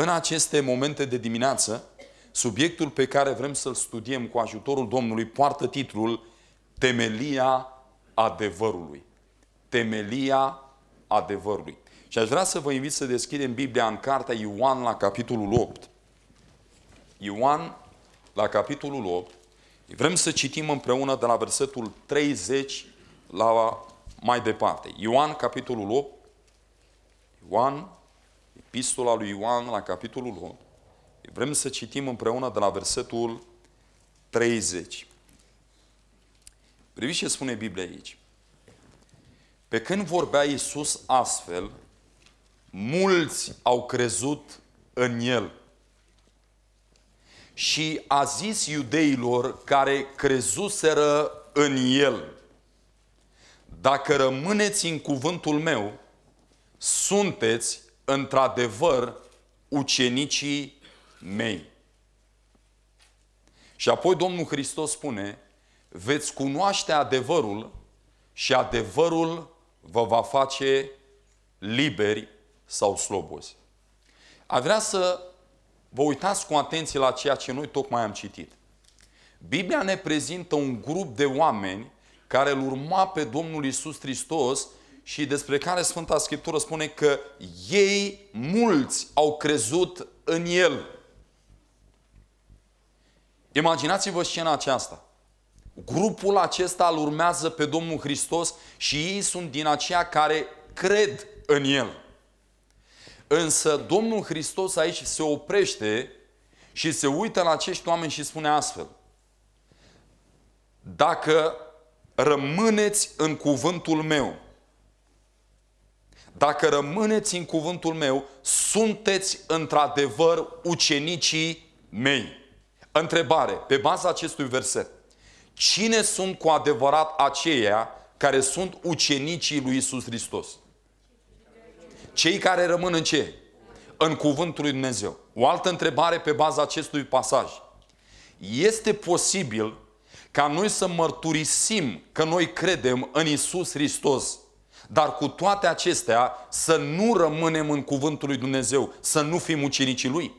în aceste momente de dimineață, subiectul pe care vrem să-l studiem cu ajutorul Domnului poartă titlul Temelia adevărului. Temelia adevărului. Și aș vrea să vă invit să deschidem Biblia în cartea Ioan la capitolul 8. Ioan la capitolul 8. Vrem să citim împreună de la versetul 30 la mai departe. Ioan capitolul 8. Ioan Epistola lui Ioan, la capitolul 1, vrem să citim împreună de la versetul 30. Priviți ce spune Biblia aici. Pe când vorbea Iisus astfel, mulți au crezut în El. Și a zis iudeilor care crezuseră în El, dacă rămâneți în cuvântul meu, sunteți într-adevăr ucenicii mei. Și apoi Domnul Hristos spune, veți cunoaște adevărul și adevărul vă va face liberi sau slobozi. A vrea să vă uitați cu atenție la ceea ce noi tocmai am citit. Biblia ne prezintă un grup de oameni care îl urma pe Domnul Isus Hristos și despre care Sfânta Scriptură spune că ei mulți au crezut în el. Imaginați-vă scena aceasta. Grupul acesta îl urmează pe Domnul Hristos și ei sunt din aceia care cred în el. Însă Domnul Hristos aici se oprește și se uită la acești oameni și spune astfel. Dacă rămâneți în cuvântul meu, dacă rămâneți în cuvântul meu, sunteți într-adevăr ucenicii mei. Întrebare, pe baza acestui verset, cine sunt cu adevărat aceia care sunt ucenicii lui Isus Hristos? Cei care rămân în ce? În cuvântul lui Dumnezeu. O altă întrebare pe baza acestui pasaj. Este posibil ca noi să mărturisim că noi credem în Isus Hristos dar cu toate acestea, să nu rămânem în cuvântul lui Dumnezeu, să nu fim ucenicii lui.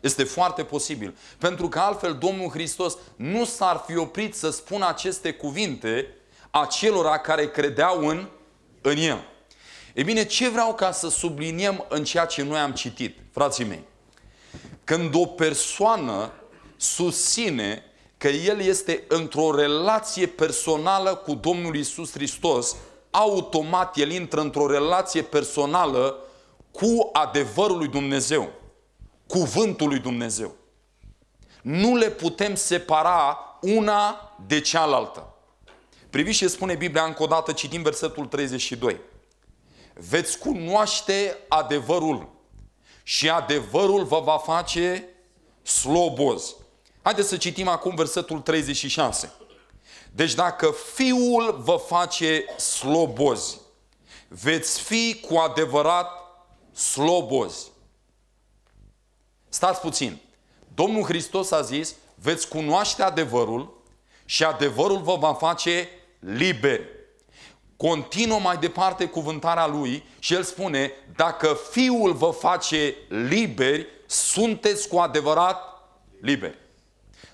Este foarte posibil. Pentru că altfel Domnul Hristos nu s-ar fi oprit să spună aceste cuvinte acelora care credeau în, în El. E bine, ce vreau ca să subliniem în ceea ce noi am citit, frații mei? Când o persoană susține că el este într-o relație personală cu Domnul Isus Hristos, automat el intră într-o relație personală cu adevărul lui Dumnezeu, cuvântul lui Dumnezeu. Nu le putem separa una de cealaltă. Priviți ce spune Biblia încă o dată, citim versetul 32. Veți cunoaște adevărul și adevărul vă va face slobozi. Haideți să citim acum versetul 36. Deci dacă Fiul vă face slobozi, veți fi cu adevărat slobozi. Stați puțin. Domnul Hristos a zis, veți cunoaște adevărul și adevărul vă va face liberi. Continuă mai departe cuvântarea lui și el spune, dacă Fiul vă face liberi, sunteți cu adevărat liberi.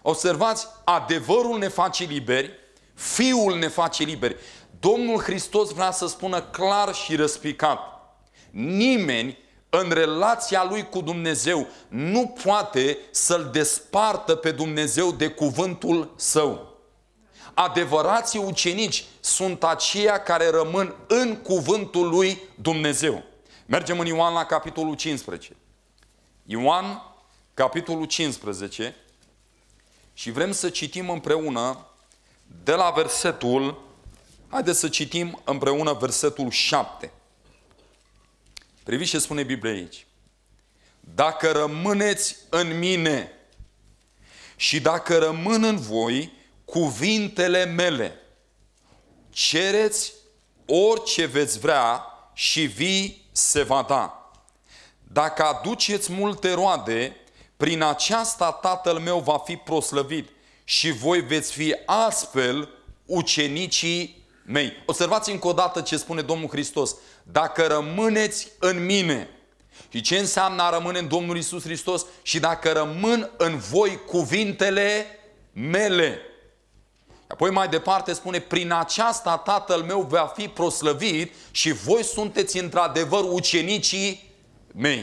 Observați, adevărul ne face liberi, Fiul ne face liberi. Domnul Hristos vrea să spună clar și răspicat. Nimeni în relația lui cu Dumnezeu nu poate să-l despartă pe Dumnezeu de cuvântul său. Adevărații ucenici sunt aceia care rămân în cuvântul lui Dumnezeu. Mergem în Ioan la capitolul 15. Ioan, capitolul 15 și vrem să citim împreună de la versetul, haideți să citim împreună versetul 7. Priviți ce spune Biblia aici. Dacă rămâneți în mine și dacă rămân în voi cuvintele mele, cereți orice veți vrea și vii se va da. Dacă aduceți multe roade, prin aceasta Tatăl meu va fi proslăvit și voi veți fi astfel ucenicii mei. Observați încă o dată ce spune Domnul Hristos. Dacă rămâneți în mine, și ce înseamnă a rămâne în Domnul Isus Hristos? Și dacă rămân în voi cuvintele mele. Apoi mai departe spune, prin aceasta Tatăl meu va fi proslăvit și voi sunteți într-adevăr ucenicii mei.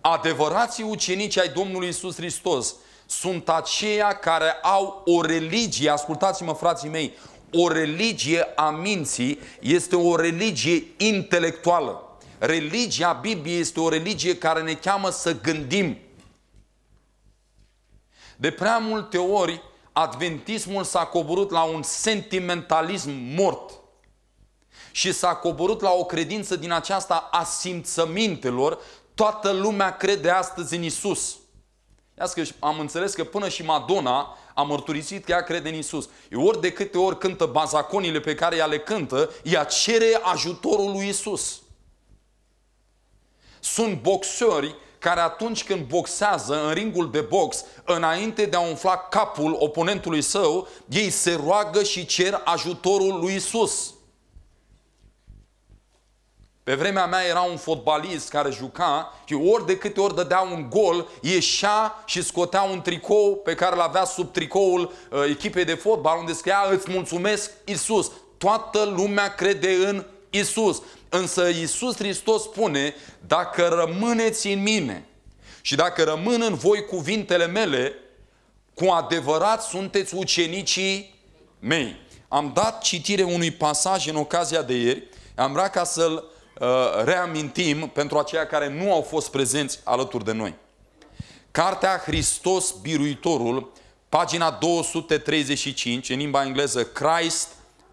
Adevărații ucenici ai Domnului Isus Hristos sunt aceia care au o religie, ascultați-mă frații mei, o religie a minții este o religie intelectuală. Religia Bibliei este o religie care ne cheamă să gândim. De prea multe ori, adventismul s-a coborât la un sentimentalism mort și s-a coborât la o credință din aceasta a simțămintelor. Toată lumea crede astăzi în Isus. Iască, am înțeles că până și Madonna a mărturisit că ea crede în Isus. Ori de câte ori cântă bazaconile pe care ea le cântă, ea cere ajutorul lui Isus. Sunt boxări care atunci când boxează în ringul de box, înainte de a umfla capul oponentului său, ei se roagă și cer ajutorul lui Isus. Pe vremea mea era un fotbalist care juca și ori de câte ori dădea un gol, ieșea și scotea un tricou pe care îl avea sub tricoul uh, echipei de fotbal, unde scria, îți mulțumesc Isus. Toată lumea crede în Isus. Însă Isus Hristos spune, dacă rămâneți în mine și dacă rămân în voi cuvintele mele, cu adevărat sunteți ucenicii mei. Am dat citire unui pasaj în ocazia de ieri, am vrea ca să-l Uh, reamintim pentru aceia care nu au fost prezenți alături de noi. Cartea Hristos Biruitorul, pagina 235, în limba engleză Christ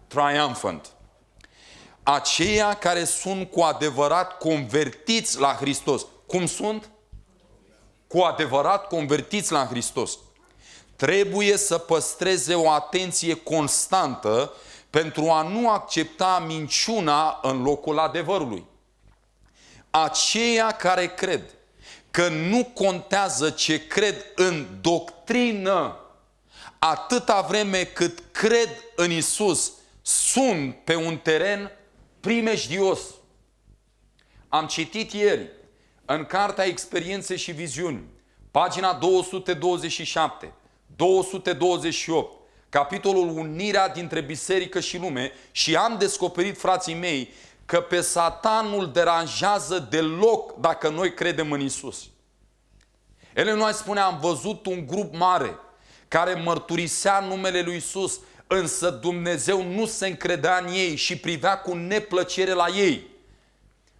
Triumphant. Aceia care sunt cu adevărat convertiți la Hristos. Cum sunt? Cu adevărat convertiți la Hristos. Trebuie să păstreze o atenție constantă pentru a nu accepta minciuna în locul adevărului. Aceia care cred că nu contează ce cred în doctrină, atâta vreme cât cred în Isus, sunt pe un teren primejdios. Am citit ieri în Cartea Experiențe și Viziuni, pagina 227, 228, capitolul unirea dintre biserică și lume și am descoperit, frații mei, că pe satanul deranjează deloc dacă noi credem în Isus. Ele noi spune, am văzut un grup mare care mărturisea numele lui Isus, însă Dumnezeu nu se încredea în ei și privea cu neplăcere la ei.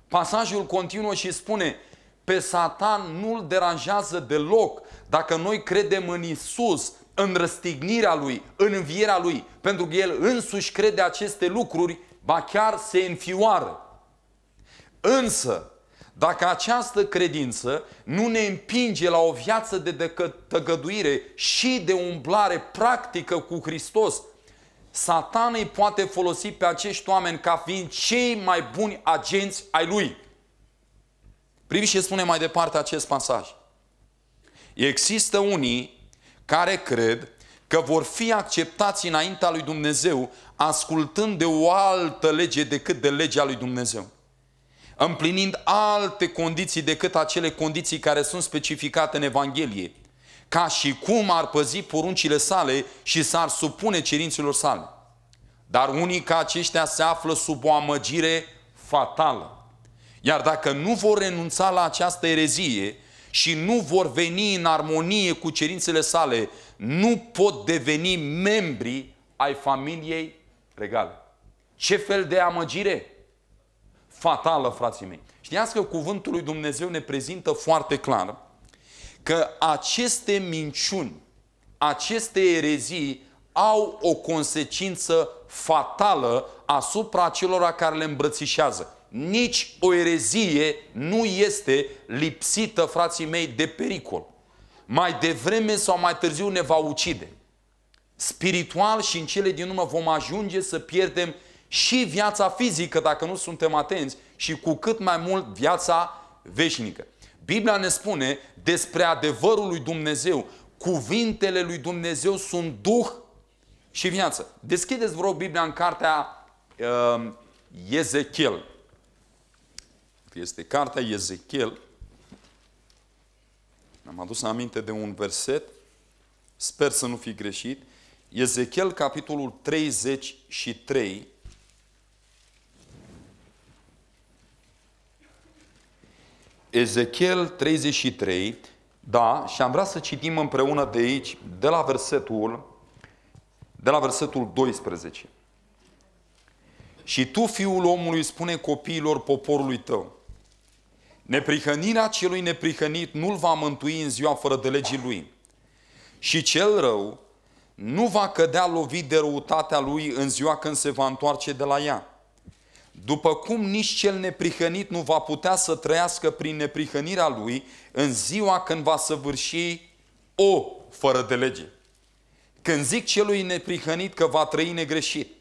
Pasajul continuă și spune, pe Satan nu-l deranjează deloc dacă noi credem în Isus, în răstignirea lui, în învierea lui, pentru că el însuși crede aceste lucruri, ba chiar se înfioară. Însă, dacă această credință nu ne împinge la o viață de tăgăduire și de umblare practică cu Hristos, Satan îi poate folosi pe acești oameni ca fiind cei mai buni agenți ai lui. Priviți ce spune mai departe acest pasaj. Există unii care cred că vor fi acceptați înaintea lui Dumnezeu ascultând de o altă lege decât de legea lui Dumnezeu. Împlinind alte condiții decât acele condiții care sunt specificate în Evanghelie. Ca și cum ar păzi poruncile sale și s-ar supune cerințelor sale. Dar unii ca aceștia se află sub o amăgire fatală. Iar dacă nu vor renunța la această erezie, și nu vor veni în armonie cu cerințele sale, nu pot deveni membri ai familiei regale. Ce fel de amăgire fatală, frații mei. Știați că cuvântul lui Dumnezeu ne prezintă foarte clar că aceste minciuni, aceste erezii au o consecință fatală asupra celor care le îmbrățișează nici o erezie nu este lipsită, frații mei, de pericol. Mai devreme sau mai târziu ne va ucide. Spiritual și în cele din urmă vom ajunge să pierdem și viața fizică, dacă nu suntem atenți, și cu cât mai mult viața veșnică. Biblia ne spune despre adevărul lui Dumnezeu. Cuvintele lui Dumnezeu sunt Duh și viață. Deschideți, vă rog, Biblia în cartea uh, Ezechiel. Este cartea Ezechiel. Am adus aminte de un verset. Sper să nu fi greșit. Ezechiel, capitolul 33. Ezechiel 33, da, și am vrea să citim împreună de aici, de la versetul, de la versetul 12. Și tu, fiul omului, spune copiilor poporului tău, Neprihănirea celui neprihănit nu-l va mântui în ziua fără de legii lui. Și cel rău nu va cădea lovit de răutatea lui în ziua când se va întoarce de la ea. După cum nici cel neprihănit nu va putea să trăiască prin neprihănirea lui în ziua când va săvârși o fără de lege. Când zic celui neprihănit că va trăi negreșit,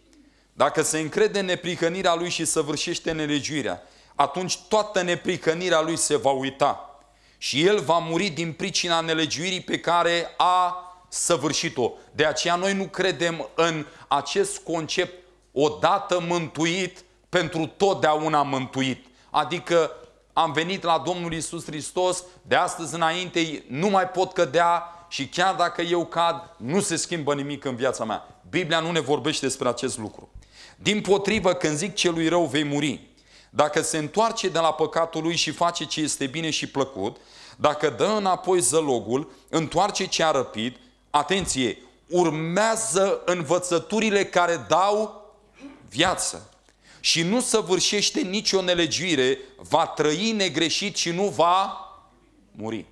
dacă se încrede neprihănirea lui și săvârșește nelegiuirea, atunci toată nepricănirea lui se va uita și el va muri din pricina nelegiuirii pe care a săvârșit-o. De aceea noi nu credem în acest concept odată mântuit pentru totdeauna mântuit. Adică am venit la Domnul Isus Hristos, de astăzi înainte nu mai pot cădea și chiar dacă eu cad, nu se schimbă nimic în viața mea. Biblia nu ne vorbește despre acest lucru. Din potrivă, când zic celui rău vei muri, dacă se întoarce de la păcatul lui și face ce este bine și plăcut, dacă dă înapoi zălogul, întoarce ce a răpit, atenție, urmează învățăturile care dau viață. Și nu săvârșește nicio nelegiuire, va trăi negreșit și nu va muri.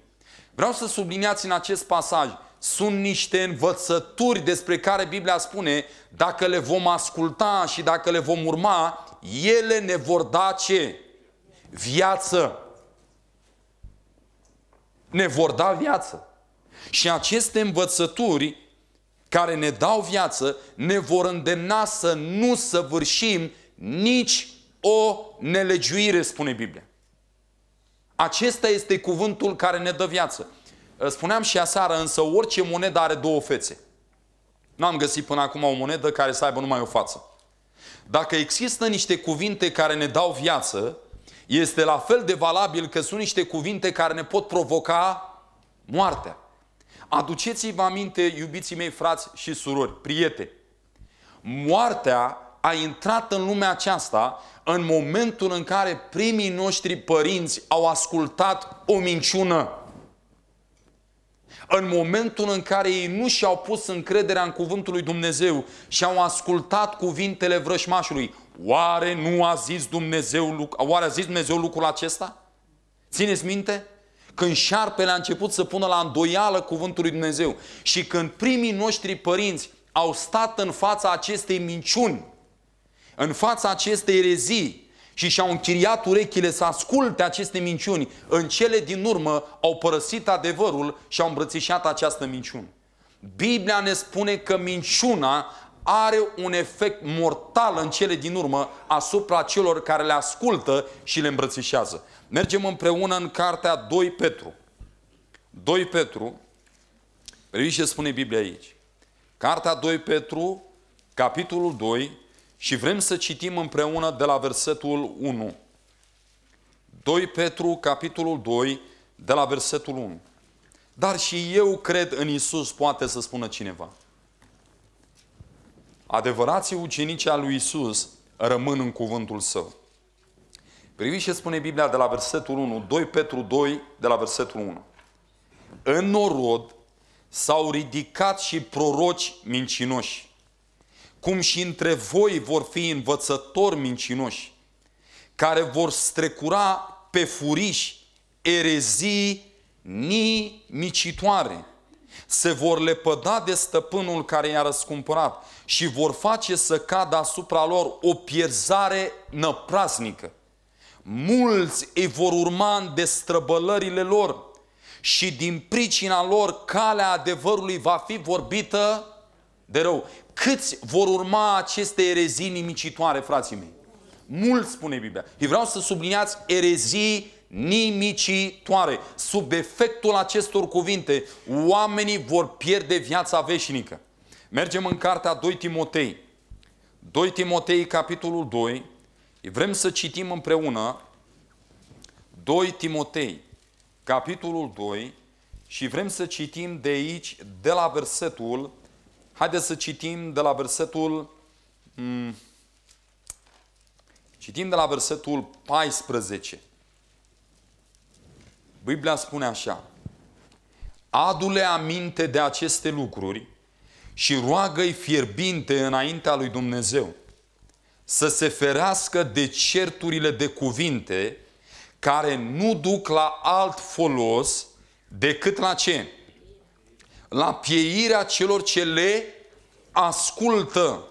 Vreau să subliniați în acest pasaj, sunt niște învățături despre care Biblia spune, dacă le vom asculta și dacă le vom urma, ele ne vor da ce? Viață. Ne vor da viață. Și aceste învățături care ne dau viață ne vor îndemna să nu săvârșim nici o nelegiuire, spune Biblia. Acesta este cuvântul care ne dă viață. Spuneam și aseară, însă orice monedă are două fețe. N-am găsit până acum o monedă care să aibă numai o față. Dacă există niște cuvinte care ne dau viață, este la fel de valabil că sunt niște cuvinte care ne pot provoca moartea. Aduceți-vă aminte, iubiții mei frați și surori, prieteni, moartea a intrat în lumea aceasta în momentul în care primii noștri părinți au ascultat o minciună. În momentul în care ei nu și-au pus încrederea în cuvântul lui Dumnezeu și au ascultat cuvintele vrășmașului, oare nu a zis Dumnezeu, oare a zis Dumnezeu lucrul acesta? Țineți minte? Când șarpele a început să pună la îndoială cuvântul lui Dumnezeu și când primii noștri părinți au stat în fața acestei minciuni, în fața acestei erezii, și și-au închiriat urechile să asculte aceste minciuni, în cele din urmă au părăsit adevărul și au îmbrățișat această minciună. Biblia ne spune că minciuna are un efect mortal în cele din urmă asupra celor care le ascultă și le îmbrățișează. Mergem împreună în cartea 2 Petru. 2 Petru, priviți ce spune Biblia aici. Cartea 2 Petru, capitolul 2, și vrem să citim împreună de la versetul 1. 2 Petru, capitolul 2, de la versetul 1. Dar și eu cred în Isus, poate să spună cineva. Adevărații ucenici al lui Isus rămân în cuvântul său. Priviți ce spune Biblia de la versetul 1, 2 Petru 2, de la versetul 1. În norod s-au ridicat și proroci mincinoși cum și între voi vor fi învățători mincinoși, care vor strecura pe furiși erezii nimicitoare. Se vor lepăda de stăpânul care i-a răscumpărat și vor face să cadă asupra lor o pierzare năprasnică. Mulți îi vor urma în destrăbălările lor și din pricina lor calea adevărului va fi vorbită de rău. Câți vor urma aceste erezii nimicitoare, frații mei? Mult spune Biblia. Și vreau să subliniați erezii nimicitoare. Sub efectul acestor cuvinte, oamenii vor pierde viața veșnică. Mergem în cartea 2 Timotei. 2 Timotei, capitolul 2. Vrem să citim împreună 2 Timotei, capitolul 2 și vrem să citim de aici, de la versetul Haideți să citim de la versetul hmm, citim de la versetul 14. Biblia spune așa: „Adule aminte de aceste lucruri și roagă-i fierbinte înaintea lui Dumnezeu să se ferească de certurile de cuvinte care nu duc la alt folos decât la ce? la pieirea celor ce le ascultă.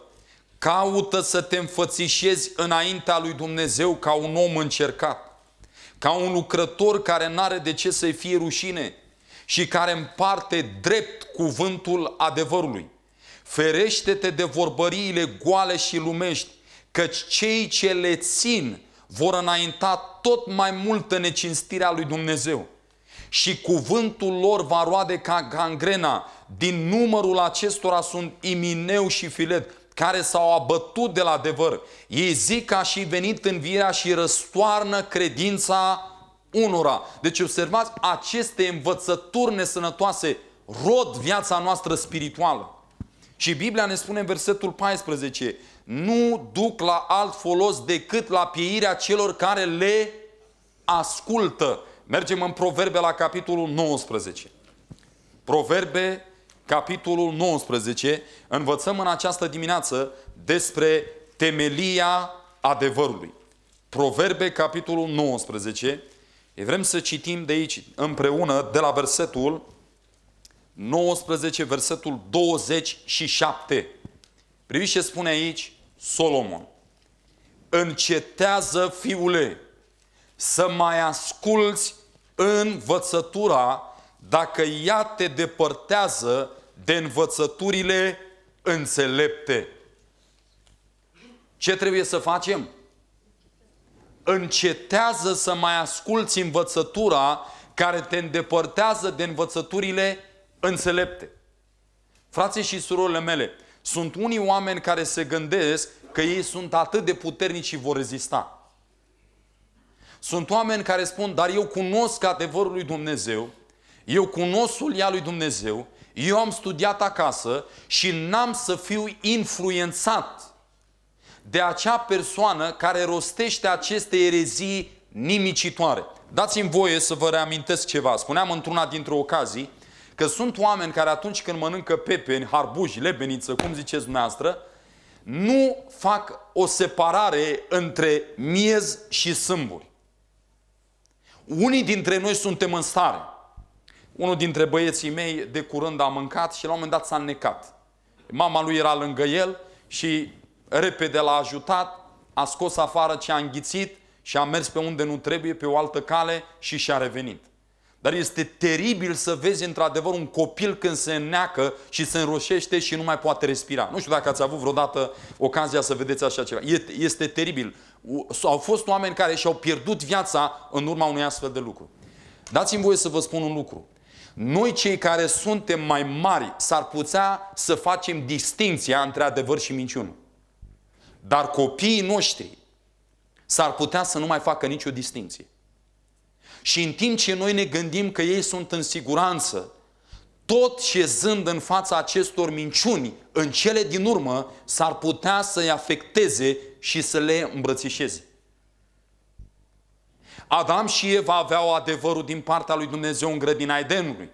Caută să te înfățișezi înaintea lui Dumnezeu ca un om încercat, ca un lucrător care n-are de ce să-i fie rușine și care împarte drept cuvântul adevărului. Ferește-te de vorbăriile goale și lumești, căci cei ce le țin vor înainta tot mai mult în necinstirea lui Dumnezeu și cuvântul lor va roade ca gangrena. Din numărul acestora sunt imineu și filet, care s-au abătut de la adevăr. Ei zic că a și venit în învierea și răstoarnă credința unora. Deci observați, aceste învățături nesănătoase rod viața noastră spirituală. Și Biblia ne spune în versetul 14, nu duc la alt folos decât la pieirea celor care le ascultă. Mergem în Proverbe la capitolul 19. Proverbe, capitolul 19, învățăm în această dimineață despre temelia adevărului. Proverbe, capitolul 19, vrem să citim de aici împreună de la versetul 19, versetul 27. Priviți ce spune aici Solomon. Încetează, fiule, să mai asculți învățătura dacă ea te depărtează de învățăturile înțelepte. Ce trebuie să facem? Încetează să mai asculți învățătura care te îndepărtează de învățăturile înțelepte. Frații și surorile mele, sunt unii oameni care se gândesc că ei sunt atât de puternici și vor rezista. Sunt oameni care spun, dar eu cunosc adevărul lui Dumnezeu, eu cunosc ulia lui Dumnezeu, eu am studiat acasă și n-am să fiu influențat de acea persoană care rostește aceste erezii nimicitoare. Dați-mi voie să vă reamintesc ceva. Spuneam într-una dintre ocazii că sunt oameni care atunci când mănâncă pepeni, harbuși, lebeniță, cum ziceți dumneavoastră, nu fac o separare între miez și sâmburi. Unii dintre noi suntem în stare. Unul dintre băieții mei de curând a mâncat și la un moment dat s-a înnecat. Mama lui era lângă el și repede l-a ajutat, a scos afară ce a înghițit și a mers pe unde nu trebuie, pe o altă cale și și-a revenit. Dar este teribil să vezi într-adevăr un copil când se neacă și se înroșește și nu mai poate respira. Nu știu dacă ați avut vreodată ocazia să vedeți așa ceva. Este teribil. Au fost oameni care și-au pierdut viața în urma unui astfel de lucru. Dați-mi voie să vă spun un lucru. Noi cei care suntem mai mari s-ar putea să facem distinția între adevăr și minciună. Dar copiii noștri s-ar putea să nu mai facă nicio distinție. Și în timp ce noi ne gândim că ei sunt în siguranță, tot șezând în fața acestor minciuni, în cele din urmă, s-ar putea să-i afecteze și să le îmbrățișeze. Adam și Eva aveau adevărul din partea lui Dumnezeu în grădina Edenului.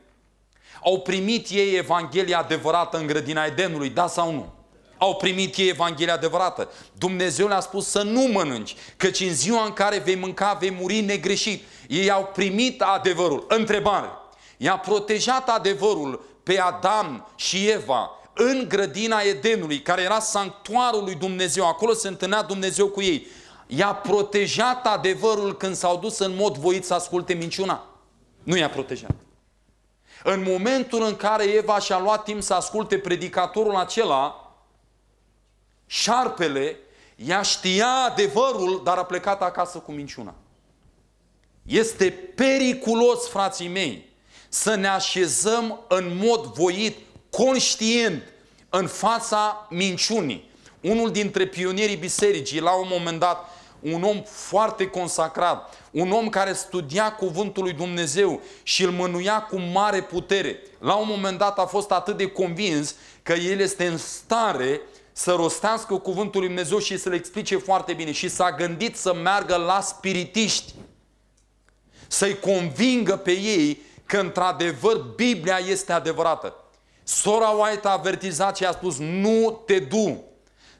Au primit ei Evanghelia adevărată în grădina Edenului, da sau nu? Au primit ei Evanghelia adevărată. Dumnezeu le-a spus să nu mănânci, căci în ziua în care vei mânca, vei muri negreșit. Ei au primit adevărul. Întrebare. I-a protejat adevărul pe Adam și Eva în grădina Edenului, care era sanctuarul lui Dumnezeu. Acolo se întâlnea Dumnezeu cu ei. I-a protejat adevărul când s-au dus în mod voit să asculte minciuna. Nu i-a protejat. În momentul în care Eva și-a luat timp să asculte predicatorul acela, șarpele, ea știa adevărul, dar a plecat acasă cu minciuna. Este periculos, frații mei, să ne așezăm în mod voit, conștient, în fața minciunii. Unul dintre pionierii bisericii, la un moment dat, un om foarte consacrat, un om care studia cuvântul lui Dumnezeu și îl mânuia cu mare putere. La un moment dat a fost atât de convins că el este în stare să rostească cuvântul lui Dumnezeu și să-l explice foarte bine și s-a gândit să meargă la spiritiști să-i convingă pe ei că într-adevăr Biblia este adevărată. Sora White a avertizat și a spus nu te du,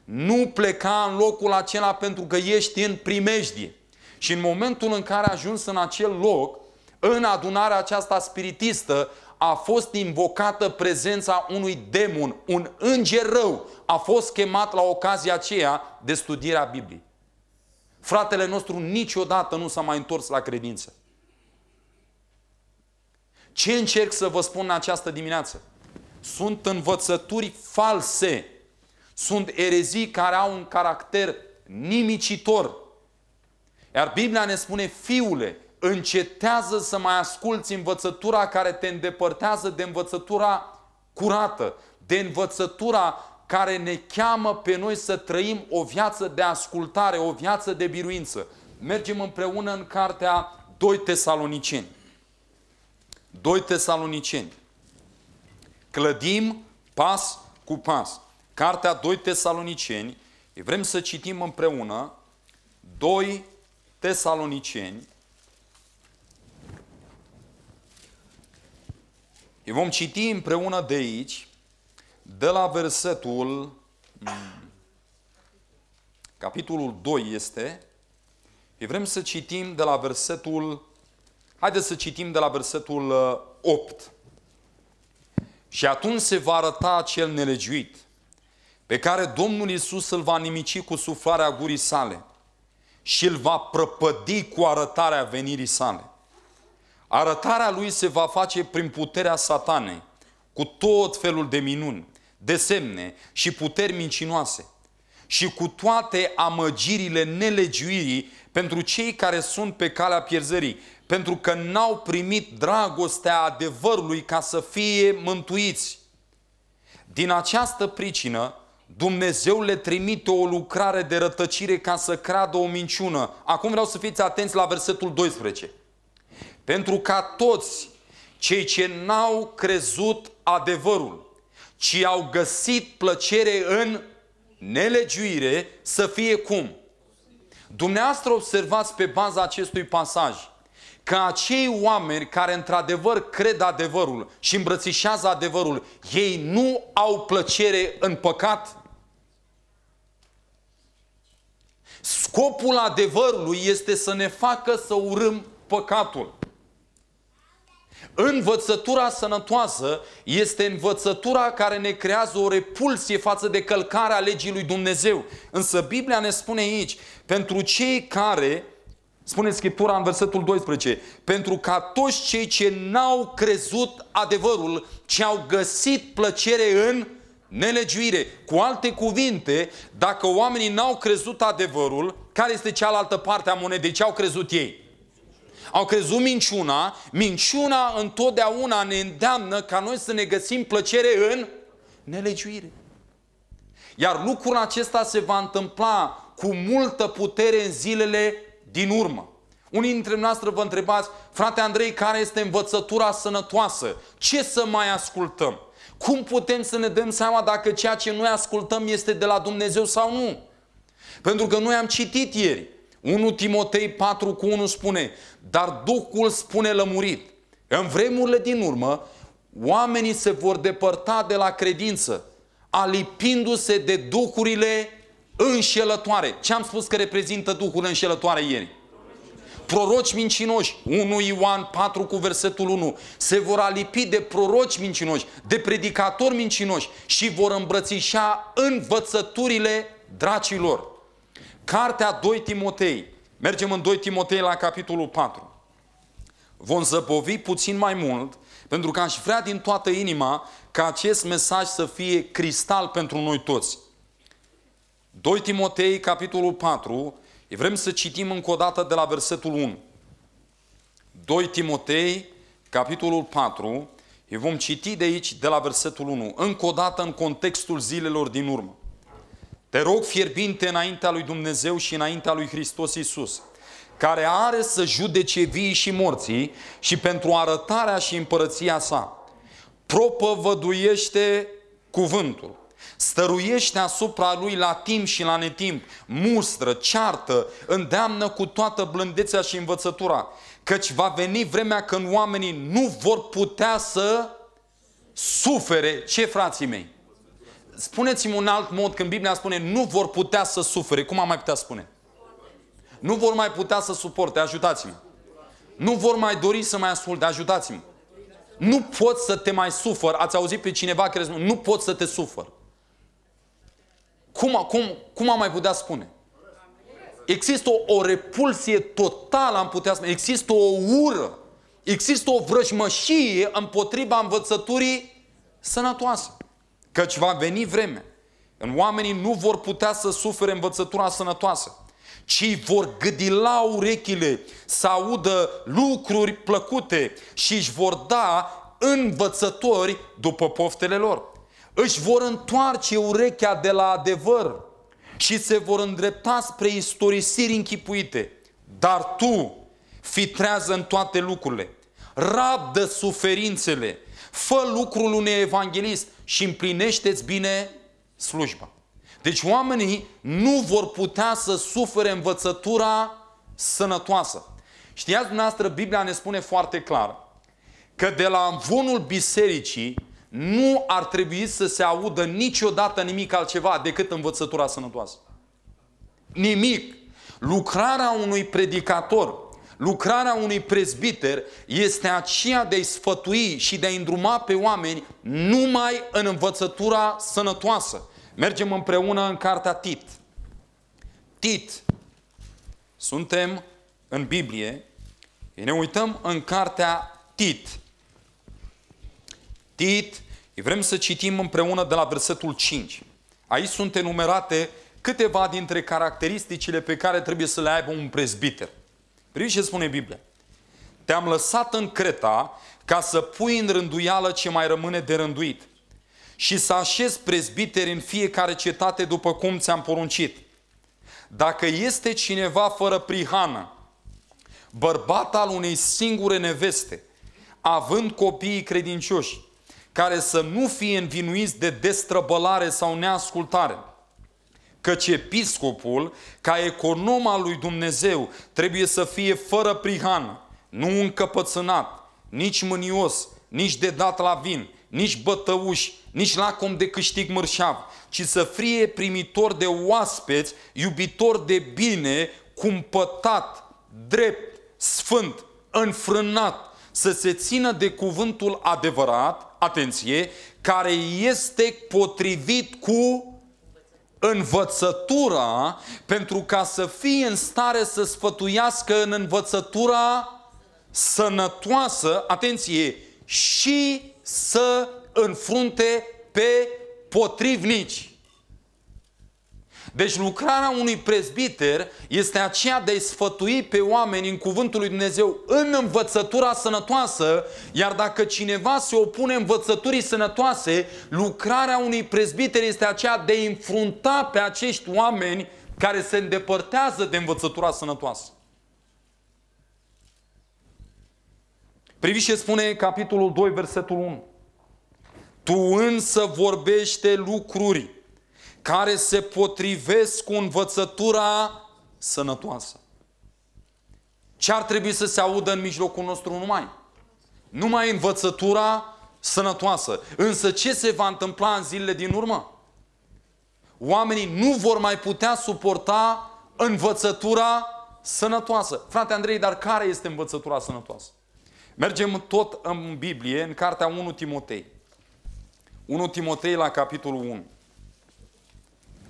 nu pleca în locul acela pentru că ești în primejdie. Și în momentul în care a ajuns în acel loc, în adunarea aceasta spiritistă, a fost invocată prezența unui demon, un înger rău, a fost chemat la ocazia aceea de studierea Bibliei. Fratele nostru niciodată nu s-a mai întors la credință. Ce încerc să vă spun în această dimineață? Sunt învățături false. Sunt erezii care au un caracter nimicitor. Iar Biblia ne spune, fiule, încetează să mai asculți învățătura care te îndepărtează de învățătura curată, de învățătura care ne cheamă pe noi să trăim o viață de ascultare, o viață de biruință. Mergem împreună în cartea 2 Tesaloniceni. 2 Tesaloniceni. Clădim pas cu pas. Cartea 2 Tesaloniceni, vrem să citim împreună 2 Tesaloniceni. Îi Vom citi împreună de aici, de la versetul, hmm, capitolul 2 este, Îi vrem să citim de la versetul Haideți să citim de la versetul 8. Uh, și atunci se va arăta cel nelegiuit, pe care Domnul Iisus îl va nimici cu suflarea gurii sale și îl va prăpădi cu arătarea venirii sale. Arătarea lui se va face prin puterea satanei, cu tot felul de minuni, de semne și puteri mincinoase – și cu toate amăgirile nelegiuirii pentru cei care sunt pe calea pierzării, pentru că n-au primit dragostea adevărului ca să fie mântuiți. Din această pricină, Dumnezeu le trimite o lucrare de rătăcire ca să creadă o minciună. Acum vreau să fiți atenți la versetul 12. Pentru ca toți cei ce n-au crezut adevărul, ci au găsit plăcere în nelegiuire să fie cum? Dumneavoastră observați pe baza acestui pasaj că acei oameni care într-adevăr cred adevărul și îmbrățișează adevărul, ei nu au plăcere în păcat? Scopul adevărului este să ne facă să urâm păcatul. Învățătura sănătoasă este învățătura care ne creează o repulsie față de călcarea legii lui Dumnezeu. Însă Biblia ne spune aici, pentru cei care, spune Scriptura în versetul 12, pentru ca toți cei ce n-au crezut adevărul, ce au găsit plăcere în nelegiuire. Cu alte cuvinte, dacă oamenii n-au crezut adevărul, care este cealaltă parte a monedei? Ce au crezut ei? au crezut minciuna, minciuna întotdeauna ne îndeamnă ca noi să ne găsim plăcere în nelegiuire. Iar lucrul acesta se va întâmpla cu multă putere în zilele din urmă. Unii dintre noastre vă întrebați, frate Andrei, care este învățătura sănătoasă? Ce să mai ascultăm? Cum putem să ne dăm seama dacă ceea ce noi ascultăm este de la Dumnezeu sau nu? Pentru că noi am citit ieri 1 Timotei 4 cu 1 spune, dar Duhul spune lămurit. În vremurile din urmă, oamenii se vor depărta de la credință, alipindu-se de duhurile înșelătoare. Ce am spus că reprezintă Duhul înșelătoare ieri? Proroci mincinoși, 1 Ioan 4 cu versetul 1, se vor alipi de proroci mincinoși, de predicatori mincinoși și vor îmbrățișa învățăturile dracilor. Cartea 2 Timotei. Mergem în 2 Timotei la capitolul 4. Vom zăbovi puțin mai mult, pentru că aș vrea din toată inima ca acest mesaj să fie cristal pentru noi toți. 2 Timotei, capitolul 4, vrem să citim încă o dată de la versetul 1. 2 Timotei, capitolul 4, vom citi de aici, de la versetul 1, încă o dată în contextul zilelor din urmă. Te rog fierbinte înaintea lui Dumnezeu și înaintea lui Hristos Iisus, care are să judece vii și morții și pentru arătarea și împărăția sa. Propăvăduiește cuvântul, stăruiește asupra lui la timp și la netimp, mustră, ceartă, îndeamnă cu toată blândețea și învățătura, căci va veni vremea când oamenii nu vor putea să sufere. Ce, frații mei? spuneți-mi un alt mod când Biblia spune nu vor putea să sufere. Cum am mai putea spune? Nu vor mai putea să suporte. Ajutați-mă. Nu vor mai dori să mai asculte. Ajutați-mă. Nu pot să te mai sufăr. Ați auzit pe cineva care spune, nu pot să te sufăr. Cum, cum, cum am mai putea spune? Există o, o repulsie totală, am putea spune. Există o ură. Există o vrăjmășie împotriva învățăturii sănătoase. Căci va veni vreme în oamenii nu vor putea să sufere învățătura sănătoasă, ci vor gâdila urechile să audă lucruri plăcute și își vor da învățători după poftele lor. Își vor întoarce urechea de la adevăr și se vor îndrepta spre istorisiri închipuite. Dar tu fi în toate lucrurile, rabdă suferințele, fă lucrul unui evanghelist, și împlinește-ți bine slujba. Deci oamenii nu vor putea să sufere învățătura sănătoasă. Știați dumneavoastră, Biblia ne spune foarte clar că de la învunul bisericii nu ar trebui să se audă niciodată nimic altceva decât învățătura sănătoasă. Nimic. Lucrarea unui predicator Lucrarea unui prezbiter este aceea de a-i sfătui și de a îndruma pe oameni numai în învățătura sănătoasă. Mergem împreună în cartea Tit. Tit. Suntem în Biblie. Ne uităm în cartea Tit. Tit. Vrem să citim împreună de la versetul 5. Aici sunt enumerate câteva dintre caracteristicile pe care trebuie să le aibă un prezbiter. Priviți ce spune Biblia. Te-am lăsat în Creta ca să pui în rânduială ce mai rămâne de rânduit și să așezi prezbiteri în fiecare cetate după cum ți-am poruncit. Dacă este cineva fără prihană, bărbat al unei singure neveste, având copiii credincioși, care să nu fie învinuiți de destrăbălare sau neascultare, Căci episcopul, ca econom al lui Dumnezeu, trebuie să fie fără prihană, nu încăpățânat, nici mânios, nici de dat la vin, nici bătăuș, nici lacom de câștig mărșav, ci să fie primitor de oaspeți, iubitor de bine, cumpătat, drept, sfânt, înfrânat, să se țină de cuvântul adevărat, atenție, care este potrivit cu învățătura pentru ca să fie în stare să sfătuiască în învățătura sănătoasă, atenție, și să înfrunte pe potrivnici. Deci lucrarea unui prezbiter este aceea de a-i sfătui pe oameni în cuvântul lui Dumnezeu în învățătura sănătoasă, iar dacă cineva se opune învățăturii sănătoase, lucrarea unui prezbiter este aceea de a înfrunta pe acești oameni care se îndepărtează de învățătura sănătoasă. Priviți ce spune capitolul 2, versetul 1. Tu însă vorbește lucruri care se potrivesc cu învățătura sănătoasă. Ce ar trebui să se audă în mijlocul nostru numai? Numai învățătura sănătoasă. Însă ce se va întâmpla în zilele din urmă? Oamenii nu vor mai putea suporta învățătura sănătoasă. Frate Andrei, dar care este învățătura sănătoasă? Mergem tot în Biblie, în cartea 1 Timotei. 1 Timotei la capitolul 1.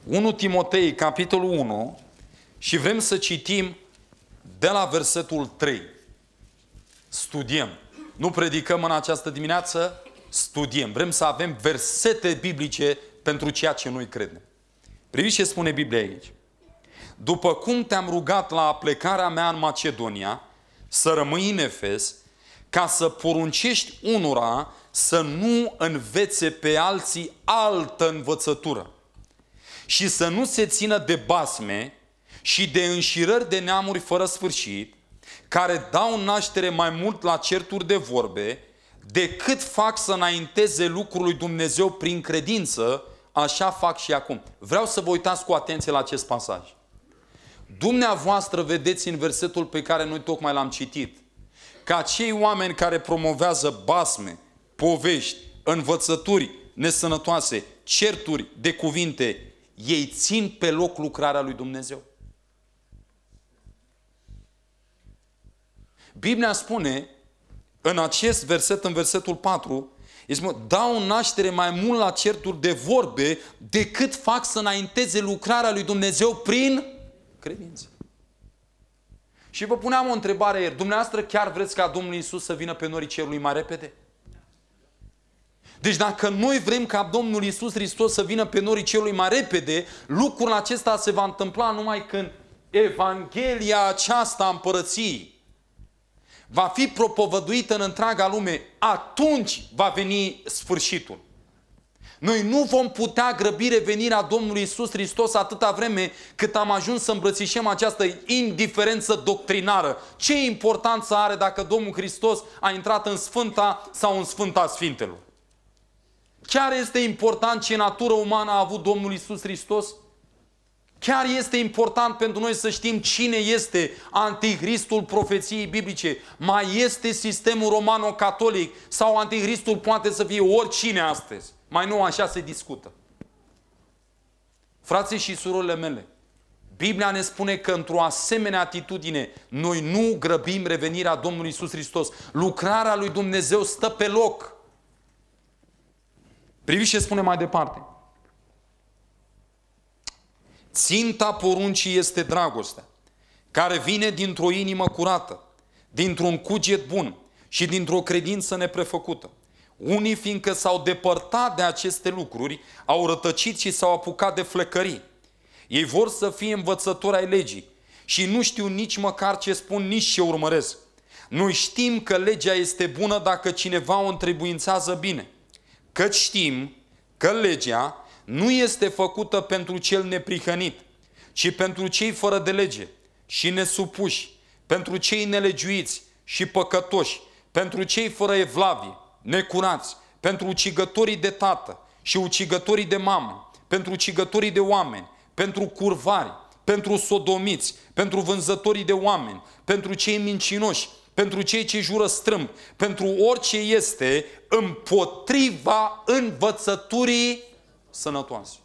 1 Timotei, capitolul 1, și vrem să citim de la versetul 3. Studiem. Nu predicăm în această dimineață, studiem. Vrem să avem versete biblice pentru ceea ce noi credem. Priviți ce spune Biblia aici. După cum te-am rugat la plecarea mea în Macedonia, să rămâi în Efes, ca să poruncești unora să nu învețe pe alții altă învățătură și să nu se țină de basme și de înșirări de neamuri fără sfârșit, care dau naștere mai mult la certuri de vorbe, decât fac să înainteze lucrul lui Dumnezeu prin credință, așa fac și acum. Vreau să vă uitați cu atenție la acest pasaj. Dumneavoastră vedeți în versetul pe care noi tocmai l-am citit, că cei oameni care promovează basme, povești, învățături nesănătoase, certuri de cuvinte ei țin pe loc lucrarea lui Dumnezeu. Biblia spune în acest verset, în versetul 4, spune, dau naștere mai mult la certuri de vorbe decât fac să înainteze lucrarea lui Dumnezeu prin credință. Și vă puneam o întrebare ieri. Dumneavoastră chiar vreți ca Domnul Isus să vină pe norii cerului mai repede? Deci dacă noi vrem ca Domnul Isus Hristos să vină pe norii celui mai repede, lucrul acesta se va întâmpla numai când Evanghelia aceasta a împărăției va fi propovăduită în întreaga lume, atunci va veni sfârșitul. Noi nu vom putea grăbi revenirea Domnului Isus Hristos atâta vreme cât am ajuns să îmbrățișăm această indiferență doctrinară. Ce importanță are dacă Domnul Hristos a intrat în Sfânta sau în Sfânta Sfintelor? Chiar este important ce natură umană a avut Domnul Isus Hristos? Chiar este important pentru noi să știm cine este antichristul profeției biblice. Mai este sistemul romano-catolic sau antichristul poate să fie oricine astăzi. Mai nu așa se discută. Frații și surorile mele, Biblia ne spune că într-o asemenea atitudine noi nu grăbim revenirea Domnului Isus Hristos. Lucrarea lui Dumnezeu stă pe loc. Priviți ce spune mai departe. Ținta poruncii este dragostea, care vine dintr-o inimă curată, dintr-un cuget bun și dintr-o credință neprefăcută. Unii, fiindcă s-au depărtat de aceste lucruri, au rătăcit și s-au apucat de flecării. Ei vor să fie învățători ai legii și nu știu nici măcar ce spun, nici ce urmăresc. Noi știm că legea este bună dacă cineva o întrebuințează bine – Că știm că legea nu este făcută pentru cel neprihănit, ci pentru cei fără de lege și nesupuși, pentru cei nelegiuiți și păcătoși, pentru cei fără evlavie, necurați, pentru ucigătorii de tată și ucigătorii de mamă, pentru ucigătorii de oameni, pentru curvari, pentru sodomiți, pentru vânzătorii de oameni, pentru cei mincinoși, pentru cei ce jură strâmb, pentru orice este împotriva învățăturii sănătoase.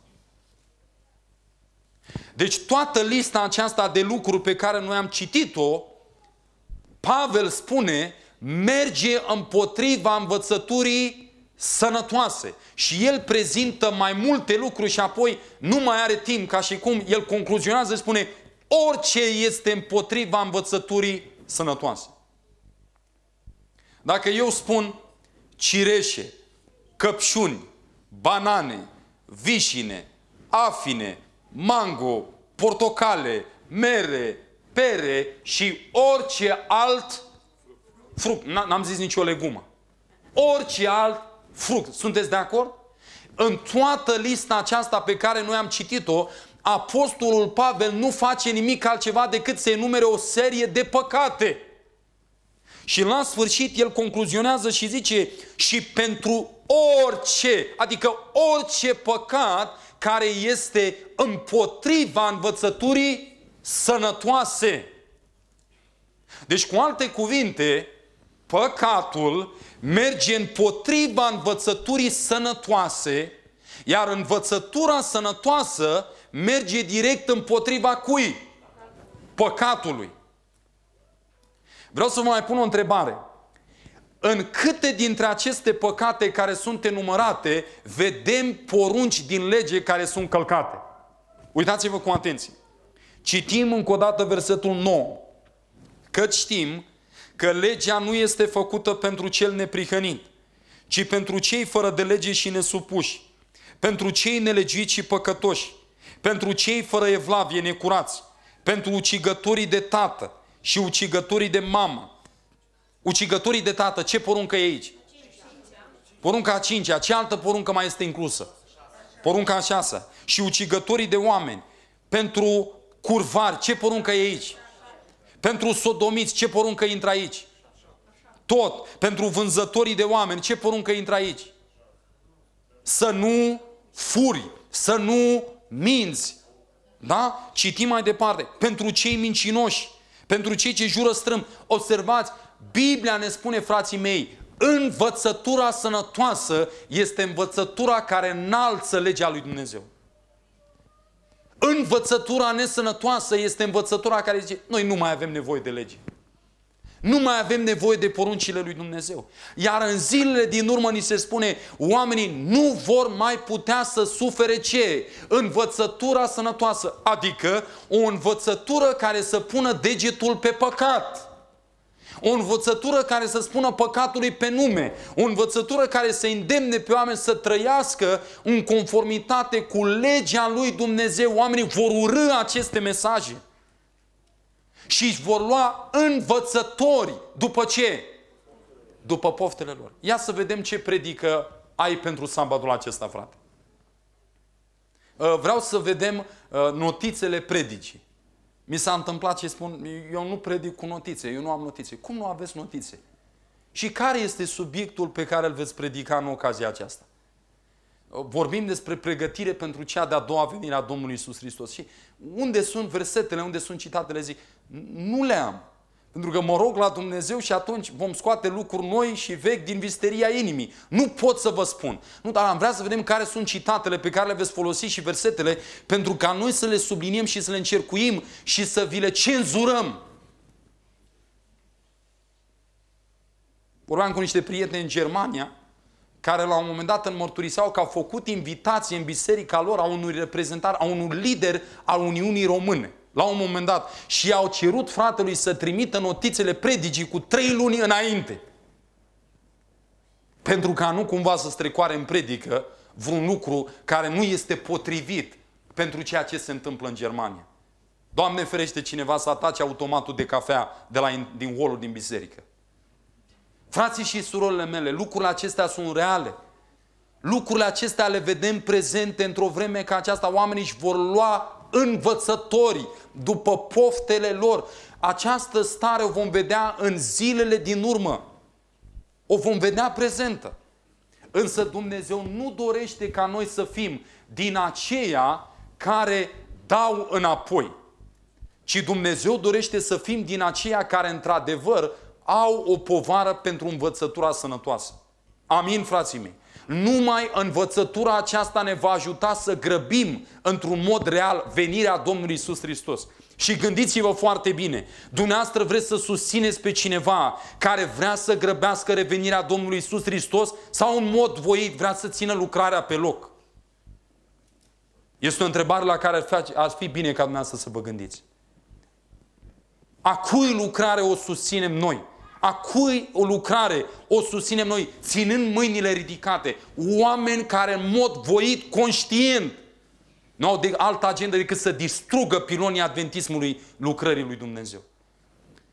Deci toată lista aceasta de lucruri pe care noi am citit-o, Pavel spune, merge împotriva învățăturii sănătoase. Și el prezintă mai multe lucruri și apoi nu mai are timp, ca și cum el concluzionează, spune, orice este împotriva învățăturii sănătoase. Dacă eu spun cireșe, căpșuni, banane, vișine, afine, mango, portocale, mere, pere și orice alt fruct. N-am zis nicio legumă. Orice alt fruct. Sunteți de acord? În toată lista aceasta pe care noi am citit-o, Apostolul Pavel nu face nimic altceva decât să enumere o serie de păcate. Și la sfârșit el concluzionează și zice și pentru orice, adică orice păcat care este împotriva învățăturii sănătoase. Deci cu alte cuvinte, păcatul merge împotriva învățăturii sănătoase, iar învățătura sănătoasă merge direct împotriva cui? Păcatului. Vreau să vă mai pun o întrebare. În câte dintre aceste păcate care sunt enumărate vedem porunci din lege care sunt călcate? Uitați-vă cu atenție. Citim încă o dată versetul 9. Că știm că legea nu este făcută pentru cel neprihănit, ci pentru cei fără de lege și nesupuși, pentru cei nelegiți și păcătoși, pentru cei fără evlavie necurați, pentru ucigătorii de tată, și ucigătorii de mamă, ucigătorii de tată, ce poruncă e aici? Porunca a cincea, ce altă poruncă mai este inclusă? Porunca a șasea. Și ucigătorii de oameni, pentru curvari, ce poruncă e aici? Pentru sodomiți, ce poruncă intră aici? Tot. Pentru vânzătorii de oameni, ce poruncă intră aici? Să nu furi, să nu minți. Da? Citim mai departe. Pentru cei mincinoși, pentru cei ce jură strâm, observați, Biblia ne spune, frații mei, învățătura sănătoasă este învățătura care înalță legea lui Dumnezeu. Învățătura nesănătoasă este învățătura care zice, noi nu mai avem nevoie de lege. Nu mai avem nevoie de poruncile lui Dumnezeu. Iar în zilele din urmă ni se spune, oamenii nu vor mai putea să sufere ce? Învățătura sănătoasă, adică o învățătură care să pună degetul pe păcat. O învățătură care să spună păcatului pe nume. O învățătură care să îndemne pe oameni să trăiască în conformitate cu legea lui Dumnezeu. Oamenii vor urâ aceste mesaje și își vor lua învățători după ce? După poftele lor. Ia să vedem ce predică ai pentru sambatul acesta, frate. Uh, vreau să vedem uh, notițele predicii. Mi s-a întâmplat ce spun, eu nu predic cu notițe, eu nu am notițe. Cum nu aveți notițe? Și care este subiectul pe care îl veți predica în ocazia aceasta? Uh, vorbim despre pregătire pentru cea de-a doua venire a Domnului Isus Hristos. Și unde sunt versetele, unde sunt citatele, zic, nu le am. Pentru că mă rog la Dumnezeu și atunci vom scoate lucruri noi și vechi din visteria inimii. Nu pot să vă spun. Nu, dar am vrea să vedem care sunt citatele pe care le veți folosi și versetele pentru ca noi să le subliniem și să le încercuim și să vi le cenzurăm. Vorbeam cu niște prieteni în Germania care la un moment dat înmărturiseau că au făcut invitație în biserica lor a unui reprezentant, a unui lider al Uniunii Române la un moment dat și i-au cerut fratelui să trimită notițele predicii cu trei luni înainte. Pentru ca nu cumva să strecoare în predică vreun lucru care nu este potrivit pentru ceea ce se întâmplă în Germania. Doamne ferește cineva să atace automatul de cafea de la, din holul din biserică. Frații și surorile mele, lucrurile acestea sunt reale. Lucrurile acestea le vedem prezente într-o vreme ca aceasta. Oamenii își vor lua învățători, după poftele lor. Această stare o vom vedea în zilele din urmă. O vom vedea prezentă. Însă Dumnezeu nu dorește ca noi să fim din aceia care dau înapoi, ci Dumnezeu dorește să fim din aceia care într-adevăr au o povară pentru învățătura sănătoasă. Amin, frații mei. Numai învățătura aceasta ne va ajuta să grăbim într-un mod real venirea Domnului Isus Hristos. Și gândiți-vă foarte bine, dumneavoastră vreți să susțineți pe cineva care vrea să grăbească revenirea Domnului Isus Hristos sau în mod voit vrea să țină lucrarea pe loc? Este o întrebare la care ar fi, bine ca dumneavoastră să vă gândiți. A cui lucrare o susținem noi? a cui o lucrare o susținem noi, ținând mâinile ridicate, oameni care în mod voit, conștient, nu au de altă agendă decât să distrugă pilonii adventismului lucrării lui Dumnezeu.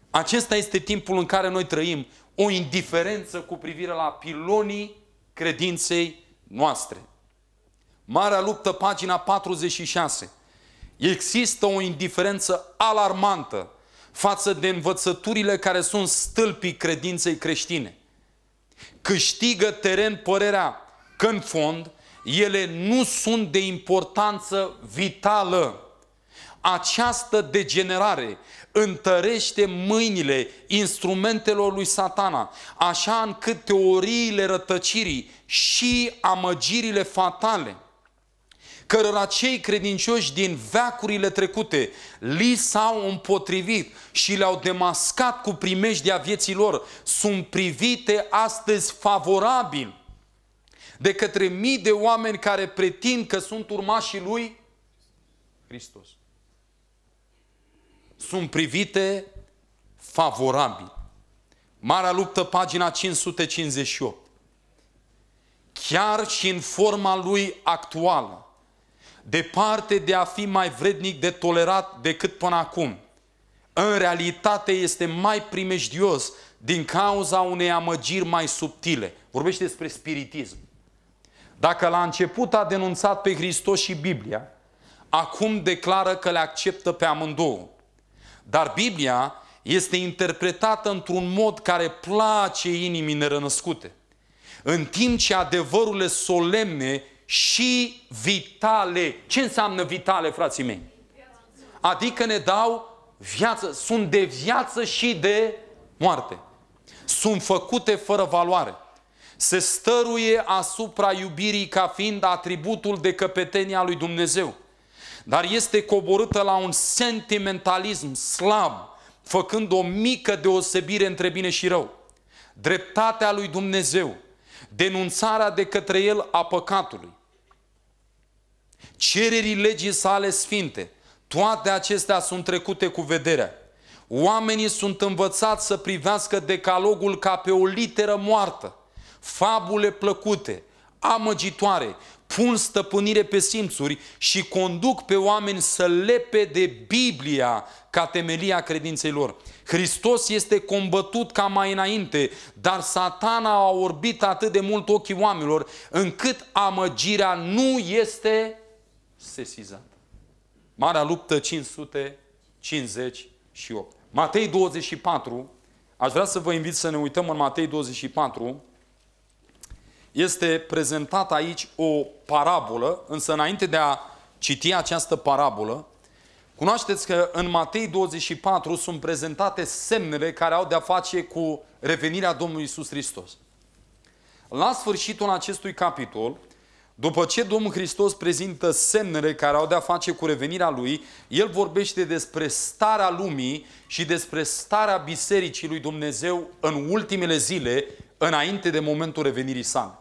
Acesta este timpul în care noi trăim o indiferență cu privire la pilonii credinței noastre. Marea luptă, pagina 46. Există o indiferență alarmantă față de învățăturile care sunt stâlpii credinței creștine. Câștigă teren părerea că în fond ele nu sunt de importanță vitală. Această degenerare întărește mâinile instrumentelor lui satana, așa încât teoriile rătăcirii și amăgirile fatale – cărora cei credincioși din veacurile trecute li s-au împotrivit și le-au demascat cu primejdia vieții lor, sunt privite astăzi favorabil de către mii de oameni care pretind că sunt urmașii lui Hristos. Sunt privite favorabil. Marea luptă, pagina 558. Chiar și în forma lui actuală, departe de a fi mai vrednic de tolerat decât până acum. În realitate este mai primejdios din cauza unei amăgiri mai subtile. Vorbește despre spiritism. Dacă la început a denunțat pe Hristos și Biblia, acum declară că le acceptă pe amândouă. Dar Biblia este interpretată într-un mod care place inimii nerănăscute. În timp ce adevărurile solemne și vitale. Ce înseamnă vitale, frații mei? Adică ne dau viață. Sunt de viață și de moarte. Sunt făcute fără valoare. Se stăruie asupra iubirii ca fiind atributul de căpetenia lui Dumnezeu. Dar este coborâtă la un sentimentalism slab, făcând o mică deosebire între bine și rău. Dreptatea lui Dumnezeu, denunțarea de către el a păcatului, cererii legii sale sfinte. Toate acestea sunt trecute cu vederea. Oamenii sunt învățați să privească decalogul ca pe o literă moartă. Fabule plăcute, amăgitoare, pun stăpânire pe simțuri și conduc pe oameni să lepe de Biblia ca temelia credinței lor. Hristos este combătut ca mai înainte, dar satana a orbit atât de mult ochii oamenilor încât amăgirea nu este sesizat. Marea luptă 558. Matei 24, aș vrea să vă invit să ne uităm în Matei 24, este prezentată aici o parabolă, însă înainte de a citi această parabolă, cunoașteți că în Matei 24 sunt prezentate semnele care au de-a face cu revenirea Domnului Isus Hristos. La sfârșitul acestui capitol, după ce Domnul Hristos prezintă semnele care au de-a face cu revenirea Lui, El vorbește despre starea lumii și despre starea Bisericii Lui Dumnezeu în ultimele zile, înainte de momentul revenirii sale.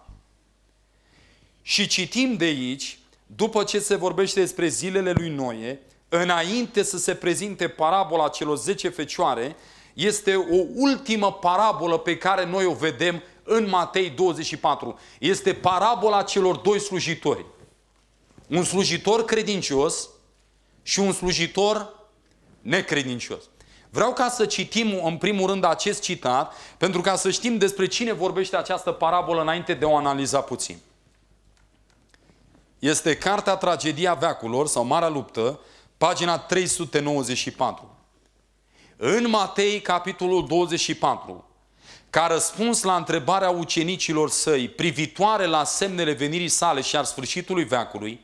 Și citim de aici, după ce se vorbește despre zilele lui noie, înainte să se prezinte parabola celor 10 fecioare, este o ultimă parabolă pe care noi o vedem în Matei 24. Este parabola celor doi slujitori. Un slujitor credincios și un slujitor necredincios. Vreau ca să citim în primul rând acest citat, pentru ca să știm despre cine vorbește această parabolă înainte de o analiza puțin. Este Cartea Tragedia Veacurilor sau Marea Luptă, pagina 394. În Matei, capitolul 24, ca răspuns la întrebarea ucenicilor săi privitoare la semnele venirii sale și al sfârșitului veacului,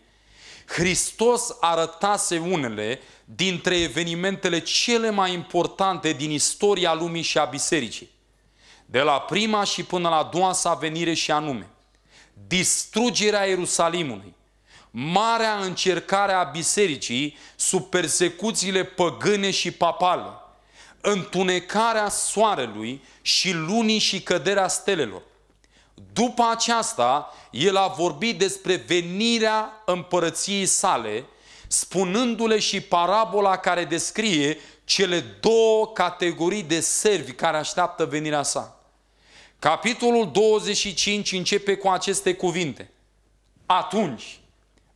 Hristos arătase unele dintre evenimentele cele mai importante din istoria lumii și a bisericii, de la prima și până la a doua sa venire și anume, distrugerea Ierusalimului, marea încercare a bisericii sub persecuțiile păgâne și papale, întunecarea soarelui și lunii și căderea stelelor. După aceasta, el a vorbit despre venirea împărăției sale, spunându-le și parabola care descrie cele două categorii de servi care așteaptă venirea sa. Capitolul 25 începe cu aceste cuvinte. Atunci,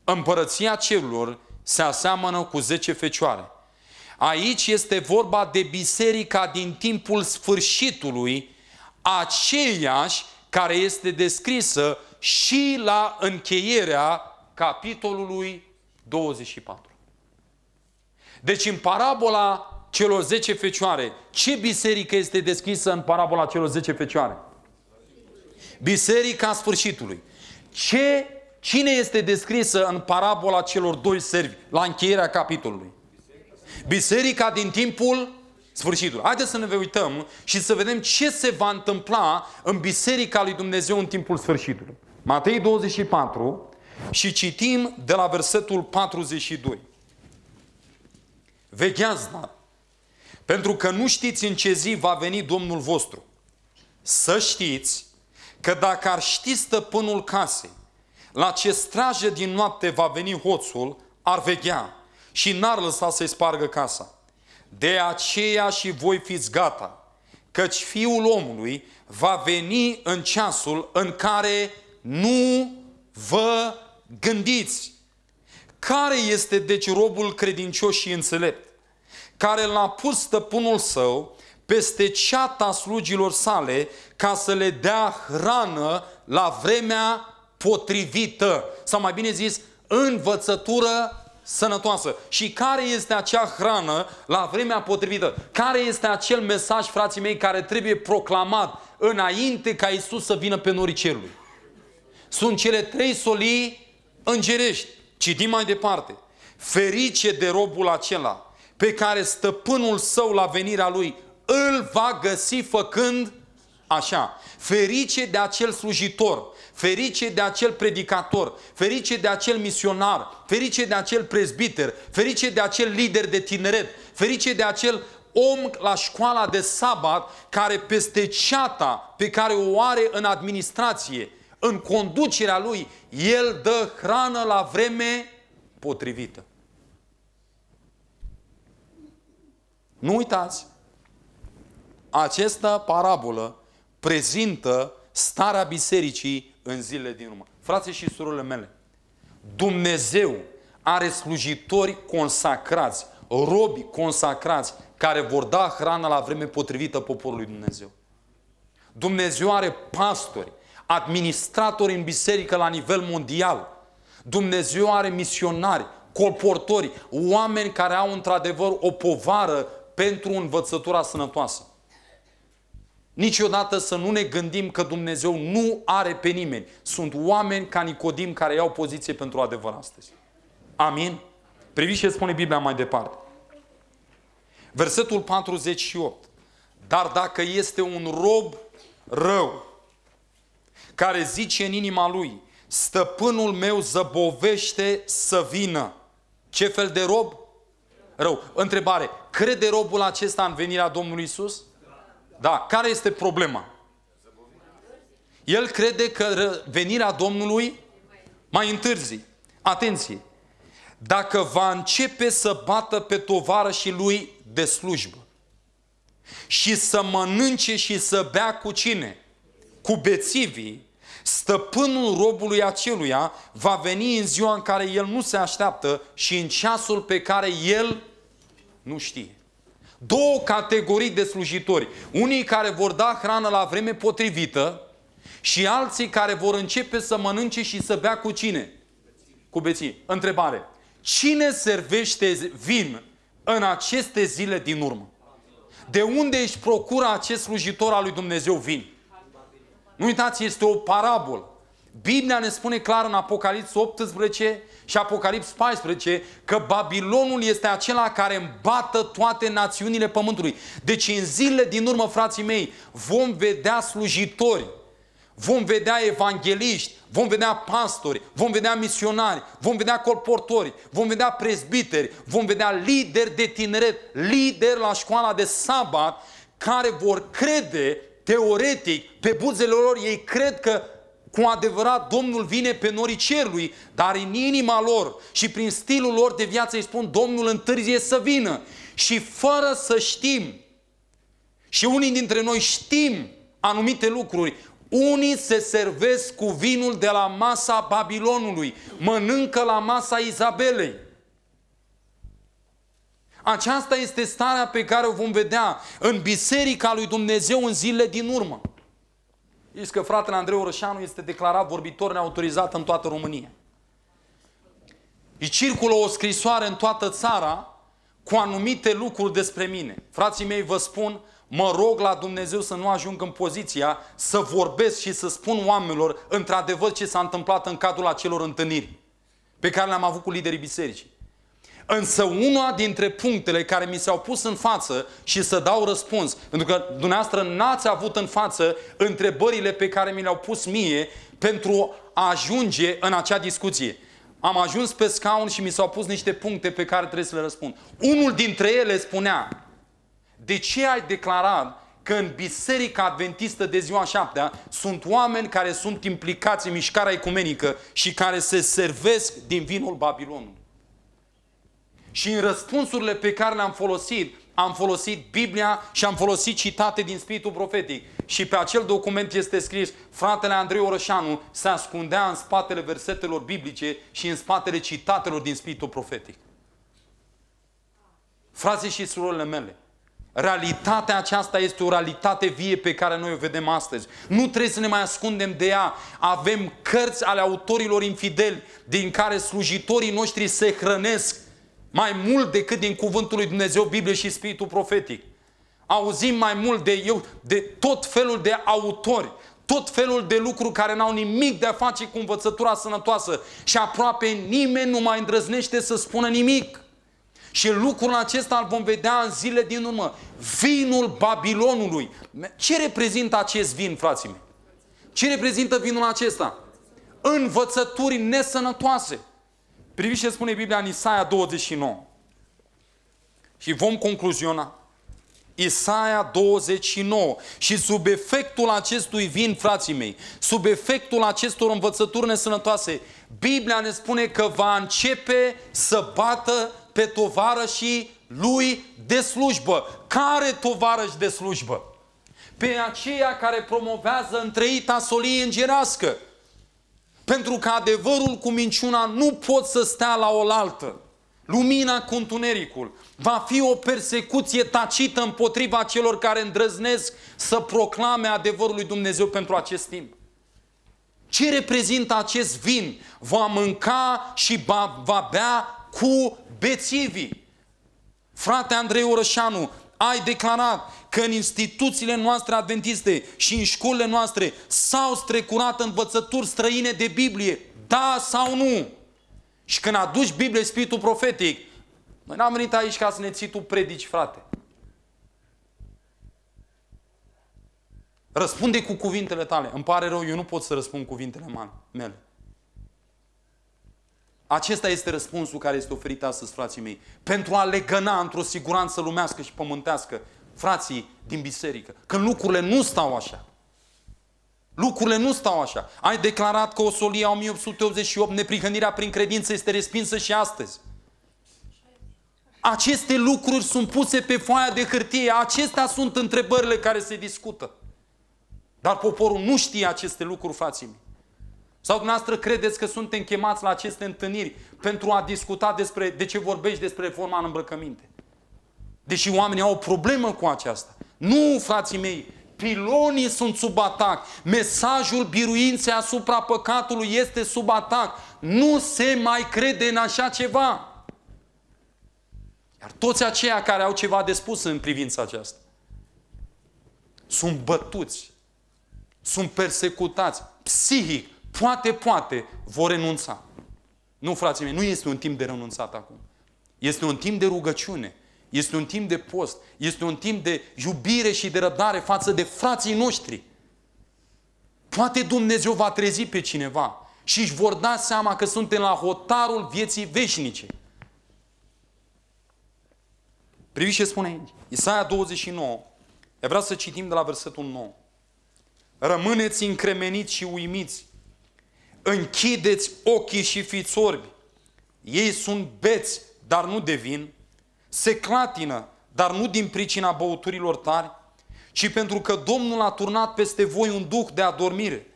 împărăția cerurilor se aseamănă cu zece fecioare Aici este vorba de biserica din timpul sfârșitului, aceeași care este descrisă și la încheierea capitolului 24. Deci în parabola celor 10 fecioare, ce biserică este descrisă în parabola celor 10 fecioare? Biserica sfârșitului. Ce, cine este descrisă în parabola celor doi servi la încheierea capitolului? biserica din timpul sfârșitului. Haideți să ne uităm și să vedem ce se va întâmpla în biserica lui Dumnezeu în timpul sfârșitului. Matei 24 și citim de la versetul 42. Vegheați, dar, pentru că nu știți în ce zi va veni Domnul vostru. Să știți că dacă ar ști stăpânul casei la ce strajă din noapte va veni hoțul, ar veghea și n-ar lăsa să-i spargă casa. De aceea și voi fiți gata, căci Fiul omului va veni în ceasul în care nu vă gândiți. Care este deci robul credincios și înțelept, care l-a pus stăpânul său peste ceata slugilor sale ca să le dea hrană la vremea potrivită, sau mai bine zis, învățătură sănătoasă. Și care este acea hrană la vremea potrivită? Care este acel mesaj, frații mei, care trebuie proclamat înainte ca Isus să vină pe norii cerului? Sunt cele trei solii îngerești. Citim mai departe. Ferice de robul acela pe care stăpânul său la venirea lui îl va găsi făcând așa. Ferice de acel slujitor ferice de acel predicator, ferice de acel misionar, ferice de acel prezbiter, ferice de acel lider de tineret, ferice de acel om la școala de sabat care peste ceata pe care o are în administrație, în conducerea lui, el dă hrană la vreme potrivită. Nu uitați, această parabolă prezintă starea bisericii în zilele din urmă. Frații și surorile mele, Dumnezeu are slujitori consacrați, robi consacrați, care vor da hrana la vreme potrivită poporului Dumnezeu. Dumnezeu are pastori, administratori în biserică la nivel mondial. Dumnezeu are misionari, colportori, oameni care au într-adevăr o povară pentru învățătura sănătoasă. Niciodată să nu ne gândim că Dumnezeu nu are pe nimeni. Sunt oameni ca Nicodim care iau poziție pentru adevăr astăzi. Amin? Priviți ce spune Biblia mai departe. Versetul 48. Dar dacă este un rob rău, care zice în inima lui, stăpânul meu zăbovește să vină. Ce fel de rob? Rău. Întrebare, crede robul acesta în venirea Domnului Isus? Da, care este problema? El crede că venirea Domnului mai întârzi. Atenție! Dacă va începe să bată pe tovară și lui de slujbă și să mănânce și să bea cu cine? Cu bețivii, stăpânul robului aceluia va veni în ziua în care el nu se așteaptă și în ceasul pe care el nu știe două categorii de slujitori. Unii care vor da hrană la vreme potrivită și alții care vor începe să mănânce și să bea cu cine? Cu beții. Întrebare. Cine servește vin în aceste zile din urmă? De unde își procură acest slujitor al lui Dumnezeu vin? Nu uitați, este o parabolă. Biblia ne spune clar în Apocalips 18 și Apocalips 14 că Babilonul este acela care îmbată toate națiunile pământului. Deci în zilele din urmă, frații mei, vom vedea slujitori, vom vedea evangeliști, vom vedea pastori, vom vedea misionari, vom vedea corportori, vom vedea prezbiteri, vom vedea lideri de tineret, lideri la școala de sabat, care vor crede teoretic, pe buzele lor ei cred că cu adevărat Domnul vine pe norii cerului, dar în inima lor și prin stilul lor de viață îi spun Domnul întârzie să vină. Și fără să știm, și unii dintre noi știm anumite lucruri, unii se servesc cu vinul de la masa Babilonului, mănâncă la masa Izabelei. Aceasta este starea pe care o vom vedea în biserica lui Dumnezeu în zilele din urmă. Ești că fratele Andrei Orășanu este declarat vorbitor neautorizat în toată România. Îi circulă o scrisoare în toată țara cu anumite lucruri despre mine. Frații mei, vă spun, mă rog la Dumnezeu să nu ajung în poziția să vorbesc și să spun oamenilor într-adevăr ce s-a întâmplat în cadrul acelor întâlniri pe care le-am avut cu liderii bisericii. Însă una dintre punctele care mi s-au pus în față și să dau răspuns, pentru că dumneavoastră n-ați avut în față întrebările pe care mi le-au pus mie pentru a ajunge în acea discuție. Am ajuns pe scaun și mi s-au pus niște puncte pe care trebuie să le răspund. Unul dintre ele spunea, de ce ai declarat că în Biserica Adventistă de ziua șaptea sunt oameni care sunt implicați în mișcarea ecumenică și care se servesc din vinul Babilonului? Și în răspunsurile pe care le-am folosit, am folosit Biblia și am folosit citate din Spiritul Profetic. Și pe acel document este scris, fratele Andrei Orășanu se ascundea în spatele versetelor biblice și în spatele citatelor din Spiritul Profetic. Frații și surorile mele, Realitatea aceasta este o realitate vie pe care noi o vedem astăzi. Nu trebuie să ne mai ascundem de ea. Avem cărți ale autorilor infideli din care slujitorii noștri se hrănesc mai mult decât din cuvântul lui Dumnezeu, Biblie și spiritul profetic. Auzim mai mult de eu, de tot felul de autori, tot felul de lucruri care n-au nimic de a face cu învățătura sănătoasă și aproape nimeni nu mai îndrăznește să spună nimic. Și lucrul acesta îl vom vedea în zile din urmă. Vinul Babilonului. Ce reprezintă acest vin, frații mei? Ce reprezintă vinul acesta? Învățături nesănătoase. Priviți ce spune Biblia în Isaia 29. Și vom concluziona. Isaia 29. Și sub efectul acestui vin, frații mei, sub efectul acestor învățături nesănătoase, Biblia ne spune că va începe să bată pe tovarășii și lui de slujbă. Care tovarăș de slujbă? Pe aceia care promovează întreita solie îngerească pentru că adevărul cu minciuna nu pot să stea la oaltă. Lumina cu întunericul va fi o persecuție tacită împotriva celor care îndrăznesc să proclame adevărul lui Dumnezeu pentru acest timp. Ce reprezintă acest vin? Va mânca și va, va bea cu bețivii. Frate Andrei Orășanu, ai declarat că în instituțiile noastre adventiste și în școlile noastre s-au strecurat învățături străine de Biblie, da sau nu? Și când aduci Biblie spiritul profetic, noi n-am venit aici ca să ne ții tu predici, frate. Răspunde cu cuvintele tale. Îmi pare rău, eu nu pot să răspund cuvintele mele. Acesta este răspunsul care este oferit astăzi, frații mei, pentru a legăna într-o siguranță lumească și pământească frații din biserică. Când lucrurile nu stau așa. Lucrurile nu stau așa. Ai declarat că o solia 1888, neprihănirea prin credință, este respinsă și astăzi. Aceste lucruri sunt puse pe foaia de hârtie. Acestea sunt întrebările care se discută. Dar poporul nu știe aceste lucruri, frații mei. Sau dumneavoastră credeți că suntem chemați la aceste întâlniri pentru a discuta despre de ce vorbești despre reforma în îmbrăcăminte? Deși oamenii au o problemă cu aceasta. Nu, frații mei, pilonii sunt sub atac. Mesajul biruinței asupra păcatului este sub atac. Nu se mai crede în așa ceva. Iar toți aceia care au ceva de spus în privința aceasta sunt bătuți, sunt persecutați psihic, poate, poate, vor renunța. Nu, frații mei, nu este un timp de renunțat acum. Este un timp de rugăciune. Este un timp de post. Este un timp de iubire și de răbdare față de frații noștri. Poate Dumnezeu va trezi pe cineva și își vor da seama că suntem la hotarul vieții veșnice. Priviți ce spune aici. Isaia 29. Eu vreau să citim de la versetul 9. Rămâneți încremeniți și uimiți Închideți ochii și fiți orbi. Ei sunt beți, dar nu devin, se clatină, dar nu din pricina băuturilor tari, ci pentru că Domnul a turnat peste voi un duh de adormire.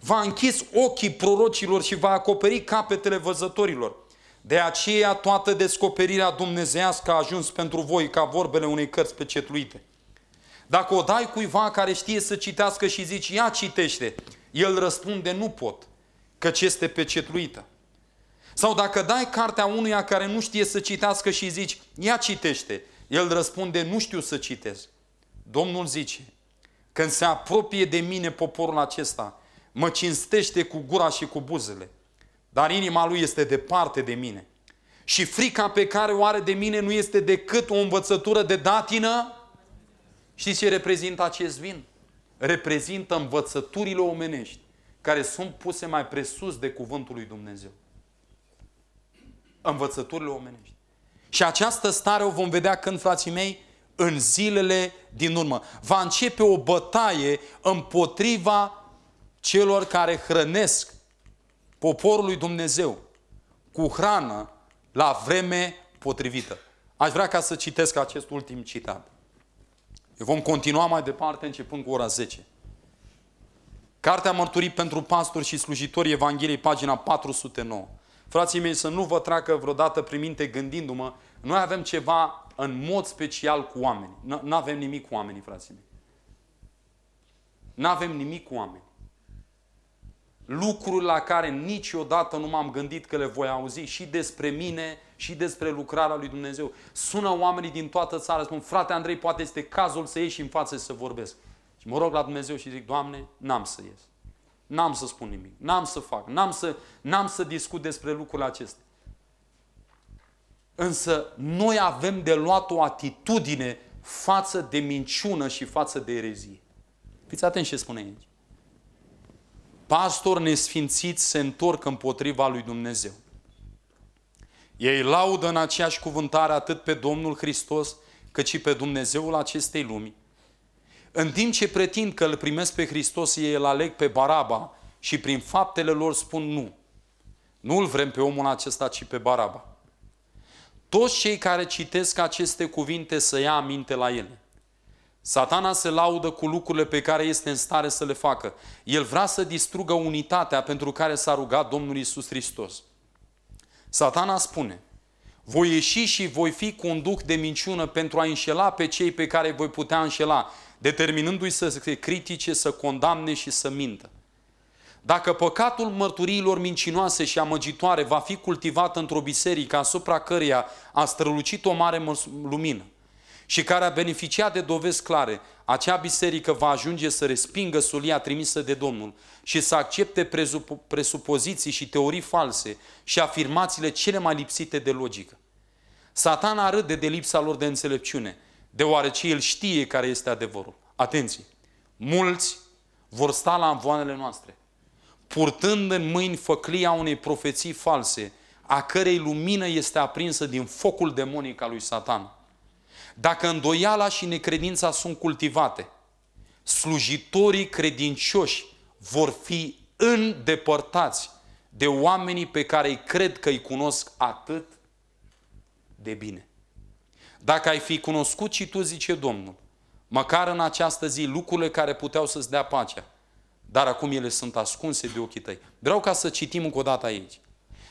Va închis ochii prorocilor și va acoperi capetele văzătorilor. De aceea toată descoperirea dumnezească a ajuns pentru voi ca vorbele unei cărți pecetluite. Dacă o dai cuiva care știe să citească și zici, ia citește, el răspunde, nu pot căci este pecetluită. Sau dacă dai cartea unuia care nu știe să citească și zici, ia citește, el răspunde, nu știu să citesc. Domnul zice, când se apropie de mine poporul acesta, mă cinstește cu gura și cu buzele, dar inima lui este departe de mine. Și frica pe care o are de mine nu este decât o învățătură de datină. Știți ce reprezintă acest vin? Reprezintă învățăturile omenești care sunt puse mai presus de cuvântul lui Dumnezeu. Învățăturile omenești. Și această stare o vom vedea când, frații mei, în zilele din urmă. Va începe o bătaie împotriva celor care hrănesc poporul lui Dumnezeu cu hrană la vreme potrivită. Aș vrea ca să citesc acest ultim citat. Vom continua mai departe începând cu ora 10. Cartea Mărturii pentru pastori și slujitori Evangheliei, pagina 409. Frații mei, să nu vă treacă vreodată prin minte gândindu-mă, noi avem ceva în mod special cu oamenii. Nu avem nimic cu oamenii, frații mei. Nu avem nimic cu oamenii. Lucruri la care niciodată nu m-am gândit că le voi auzi și despre mine și despre lucrarea lui Dumnezeu. Sună oamenii din toată țara, spun, frate Andrei, poate este cazul să ieși în față să vorbesc. Și mă rog la Dumnezeu și zic, Doamne, n-am să ies. N-am să spun nimic. N-am să fac. N-am să, n-am să discut despre lucrurile acestea. Însă noi avem de luat o atitudine față de minciună și față de erezie. Fiți atenți ce spune aici. Pastor nesfințit se întorc împotriva lui Dumnezeu. Ei laudă în aceeași cuvântare atât pe Domnul Hristos, cât și pe Dumnezeul acestei lumi, în timp ce pretind că îl primesc pe Hristos, ei îl aleg pe Baraba și prin faptele lor spun nu. Nu îl vrem pe omul acesta, ci pe Baraba. Toți cei care citesc aceste cuvinte să ia aminte la ele. Satana se laudă cu lucrurile pe care este în stare să le facă. El vrea să distrugă unitatea pentru care s-a rugat Domnul Isus Hristos. Satana spune, voi ieși și voi fi conduc de minciună pentru a înșela pe cei pe care voi putea înșela determinându-i să se critique, să condamne și să mintă. Dacă păcatul mărturiilor mincinoase și amăgitoare va fi cultivat într-o biserică asupra căreia a strălucit o mare lumină și care a beneficiat de dovezi clare, acea biserică va ajunge să respingă solia trimisă de Domnul și să accepte presupoziții și teorii false și afirmațiile cele mai lipsite de logică. Satana râde de lipsa lor de înțelepciune – deoarece El știe care este adevărul. Atenție! Mulți vor sta la amvoanele noastre, purtând în mâini făclia unei profeții false, a cărei lumină este aprinsă din focul demonic al lui Satan. Dacă îndoiala și necredința sunt cultivate, slujitorii credincioși vor fi îndepărtați de oamenii pe care îi cred că îi cunosc atât de bine. Dacă ai fi cunoscut și tu, zice Domnul, măcar în această zi, lucrurile care puteau să-ți dea pacea, dar acum ele sunt ascunse de ochii tăi. Vreau ca să citim încă o dată aici.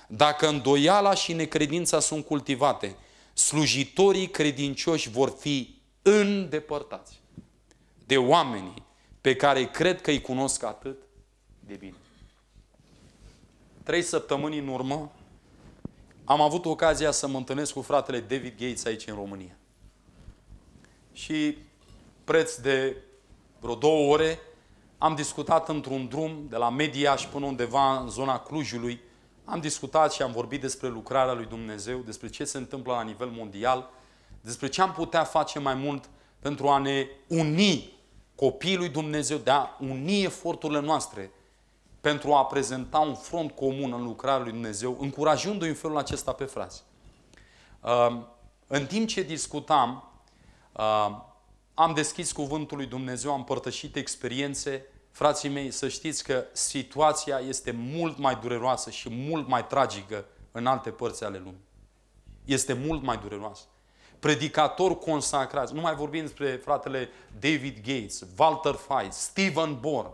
Dacă îndoiala și necredința sunt cultivate, slujitorii credincioși vor fi îndepărtați de oamenii pe care cred că îi cunosc atât de bine. Trei săptămâni în urmă, am avut ocazia să mă întâlnesc cu fratele David Gates aici în România. Și preț de vreo două ore am discutat într-un drum de la Mediaș până undeva în zona Clujului. Am discutat și am vorbit despre lucrarea lui Dumnezeu, despre ce se întâmplă la nivel mondial, despre ce am putea face mai mult pentru a ne uni copiii lui Dumnezeu, de a uni eforturile noastre pentru a prezenta un front comun în lucrarea lui Dumnezeu, încurajându-i în felul acesta pe frați. Uh, în timp ce discutam, uh, am deschis cuvântul lui Dumnezeu, am părtășit experiențe. Frații mei, să știți că situația este mult mai dureroasă și mult mai tragică în alte părți ale lumii. Este mult mai dureroasă. Predicatori consacrați, nu mai vorbim despre fratele David Gates, Walter Fay, Stephen Bourne,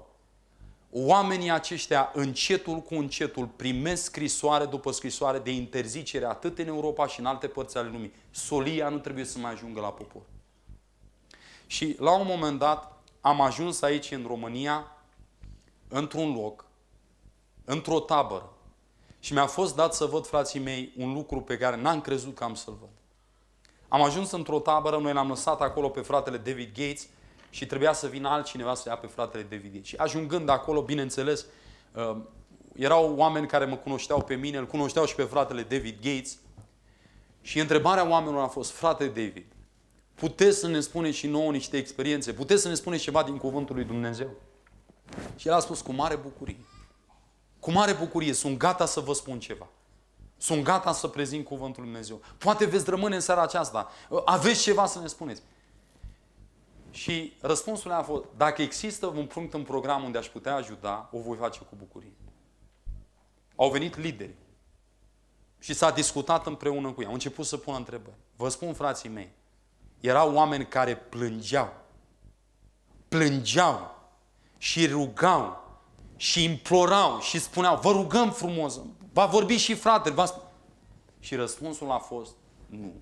Oamenii aceștia încetul cu încetul primesc scrisoare după scrisoare de interzicere atât în Europa și în alte părți ale lumii. Solia nu trebuie să mai ajungă la popor. Și la un moment dat am ajuns aici în România, într-un loc, într-o tabără. Și mi-a fost dat să văd, frații mei, un lucru pe care n-am crezut că am să-l văd. Am ajuns într-o tabără, noi l-am lăsat acolo pe fratele David Gates, și trebuia să vină altcineva să ia pe fratele David. Și ajungând acolo, bineînțeles, uh, erau oameni care mă cunoșteau pe mine, îl cunoșteau și pe fratele David Gates. Și întrebarea oamenilor a fost, frate David, puteți să ne spuneți și nouă niște experiențe, puteți să ne spuneți ceva din cuvântul lui Dumnezeu? Și el a spus, cu mare bucurie, cu mare bucurie, sunt gata să vă spun ceva. Sunt gata să prezint cuvântul lui Dumnezeu. Poate veți rămâne în seara aceasta. Aveți ceva să ne spuneți. Și răspunsul meu a fost, dacă există un punct în program unde aș putea ajuta, o voi face cu bucurie. Au venit lideri. Și s-a discutat împreună cu ei. Au început să pună întrebări. Vă spun, frații mei, erau oameni care plângeau. Plângeau și rugau și implorau și spuneau, vă rugăm frumos, va vorbi și fratele. Va... Și răspunsul a fost, nu.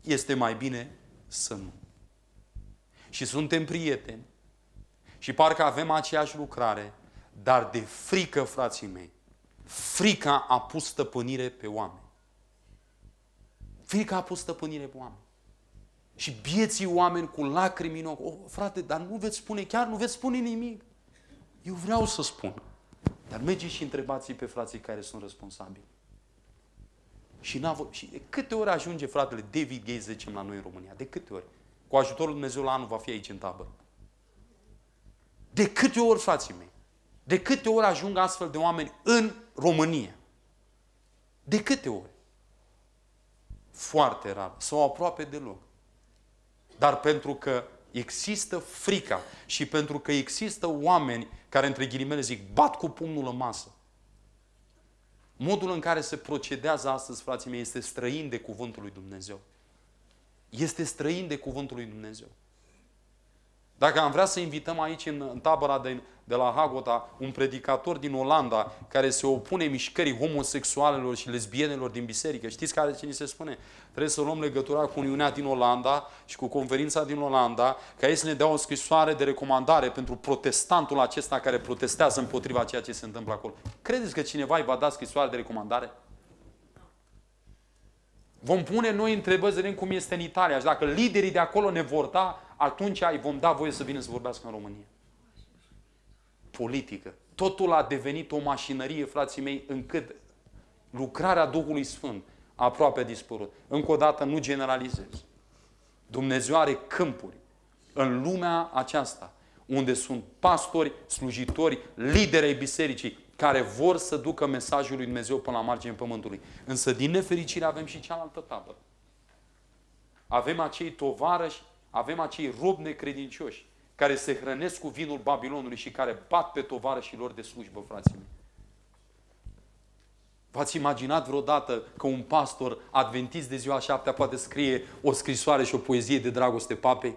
Este mai bine să nu. Și suntem prieteni și parcă avem aceeași lucrare, dar de frică, frații mei, frica a pus stăpânire pe oameni. Frica a pus stăpânire pe oameni. Și bieții oameni cu lacrimi în ochi. Oh, frate, dar nu veți spune, chiar nu veți spune nimic. Eu vreau să spun. Dar mergeți și întrebați pe frații care sunt responsabili. Și, n-a, și de câte ori ajunge fratele David Gay, zicem, la noi în România? De câte ori? Cu ajutorul Lui Dumnezeu la anul va fi aici în tabără. De câte ori, frații mei? De câte ori ajung astfel de oameni în România? De câte ori? Foarte rar sau aproape deloc. Dar pentru că există frica și pentru că există oameni care, între ghilimele, zic, bat cu pumnul în masă Modul în care se procedează astăzi, frații mei, este străin de cuvântul lui Dumnezeu. Este străin de cuvântul lui Dumnezeu. Dacă am vrea să invităm aici în, în tabăra de de la Hagota, un predicator din Olanda care se opune mișcării homosexualelor și lesbienelor din biserică. Știți care ce ni se spune? Trebuie să luăm legătura cu Uniunea din Olanda și cu conferința din Olanda ca ei să ne dea o scrisoare de recomandare pentru protestantul acesta care protestează împotriva ceea ce se întâmplă acolo. Credeți că cineva îi va da scrisoare de recomandare? Vom pune noi întrebări, să vedem cum este în Italia. Și dacă liderii de acolo ne vor da, atunci îi vom da voie să vină să vorbească în România politică. Totul a devenit o mașinărie, frații mei, încât lucrarea Duhului Sfânt a aproape a dispărut. Încă o dată nu generalizez. Dumnezeu are câmpuri în lumea aceasta unde sunt pastori, slujitori, lideri ai bisericii care vor să ducă mesajul lui Dumnezeu până la marginea pământului. Însă din nefericire avem și cealaltă tabără. Avem acei tovarăși, avem acei robi necredincioși care se hrănesc cu vinul Babilonului și care bat pe și lor de slujbă, frații mei. V-ați imaginat vreodată că un pastor adventist de ziua șaptea poate scrie o scrisoare și o poezie de dragoste papei?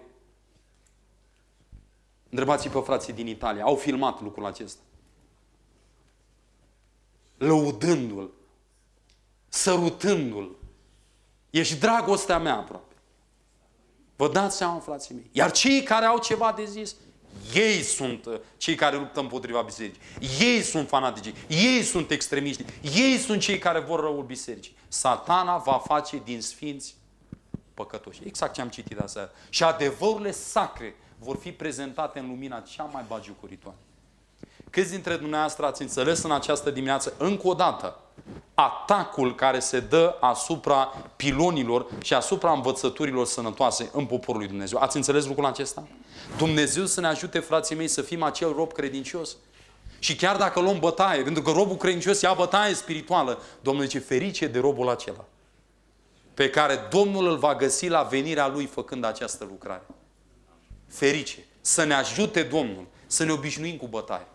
Întrebați-i pe frații din Italia. Au filmat lucrul acesta. Lăudându-l, sărutându-l. Ești dragostea mea, aproape. Vă dați seama, frații mei. Iar cei care au ceva de zis, ei sunt uh, cei care luptă împotriva bisericii. Ei sunt fanatici. Ei sunt extremiști. Ei sunt cei care vor răul bisericii. Satana va face din sfinți păcătoși. Exact ce am citit aseară. Și adevărurile sacre vor fi prezentate în lumina cea mai bagiucuritoare. Câți dintre dumneavoastră ați înțeles în această dimineață, încă o dată, atacul care se dă asupra pilonilor și asupra învățăturilor sănătoase în poporul lui Dumnezeu. Ați înțeles lucrul acesta? Dumnezeu să ne ajute, frații mei, să fim acel rob credincios. Și chiar dacă luăm bătaie, pentru că robul credincios ia bătaie spirituală, Domnul zice, ferice de robul acela, pe care Domnul îl va găsi la venirea lui făcând această lucrare. Ferice! Să ne ajute Domnul să ne obișnuim cu bătaie.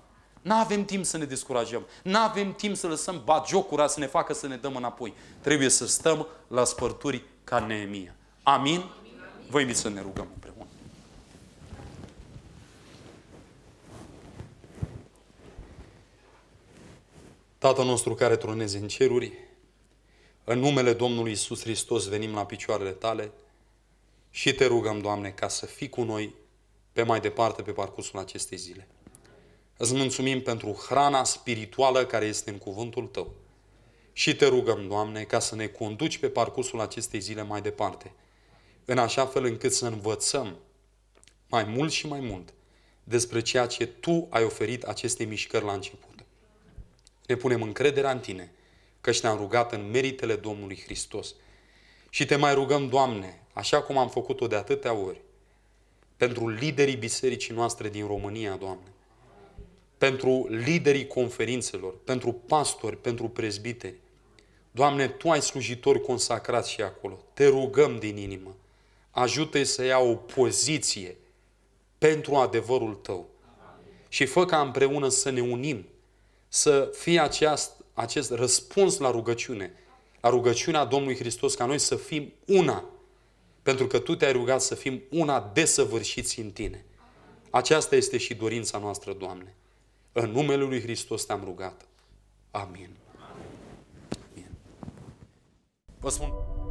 Nu avem timp să ne descurajăm. Nu avem timp să lăsăm bagiocura să ne facă să ne dăm înapoi. Trebuie să stăm la spărturi ca Neemia. Amin? Vă invit să ne rugăm împreună. Tatăl nostru care tronezi în ceruri, în numele Domnului Isus Hristos venim la picioarele tale și te rugăm, Doamne, ca să fii cu noi pe mai departe pe parcursul acestei zile. Îți mulțumim pentru hrana spirituală care este în cuvântul Tău. Și te rugăm, Doamne, ca să ne conduci pe parcursul acestei zile mai departe, în așa fel încât să învățăm mai mult și mai mult despre ceea ce Tu ai oferit acestei mișcări la început. Ne punem încrederea în Tine, căci ne-am rugat în meritele Domnului Hristos. Și Te mai rugăm, Doamne, așa cum am făcut-o de atâtea ori, pentru liderii bisericii noastre din România, Doamne, pentru liderii conferințelor, pentru pastori, pentru prezbiteri. Doamne, Tu ai slujitori consacrați și acolo. Te rugăm din inimă. Ajută-i să ia o poziție pentru adevărul Tău. Și fă ca împreună să ne unim, să fie aceast, acest răspuns la rugăciune, la rugăciunea Domnului Hristos, ca noi să fim una, pentru că Tu te-ai rugat să fim una desăvârșiți în Tine. Aceasta este și dorința noastră, Doamne. În numele Lui Hristos te-am rugat. Amin. Amin. Amin. Vă spun...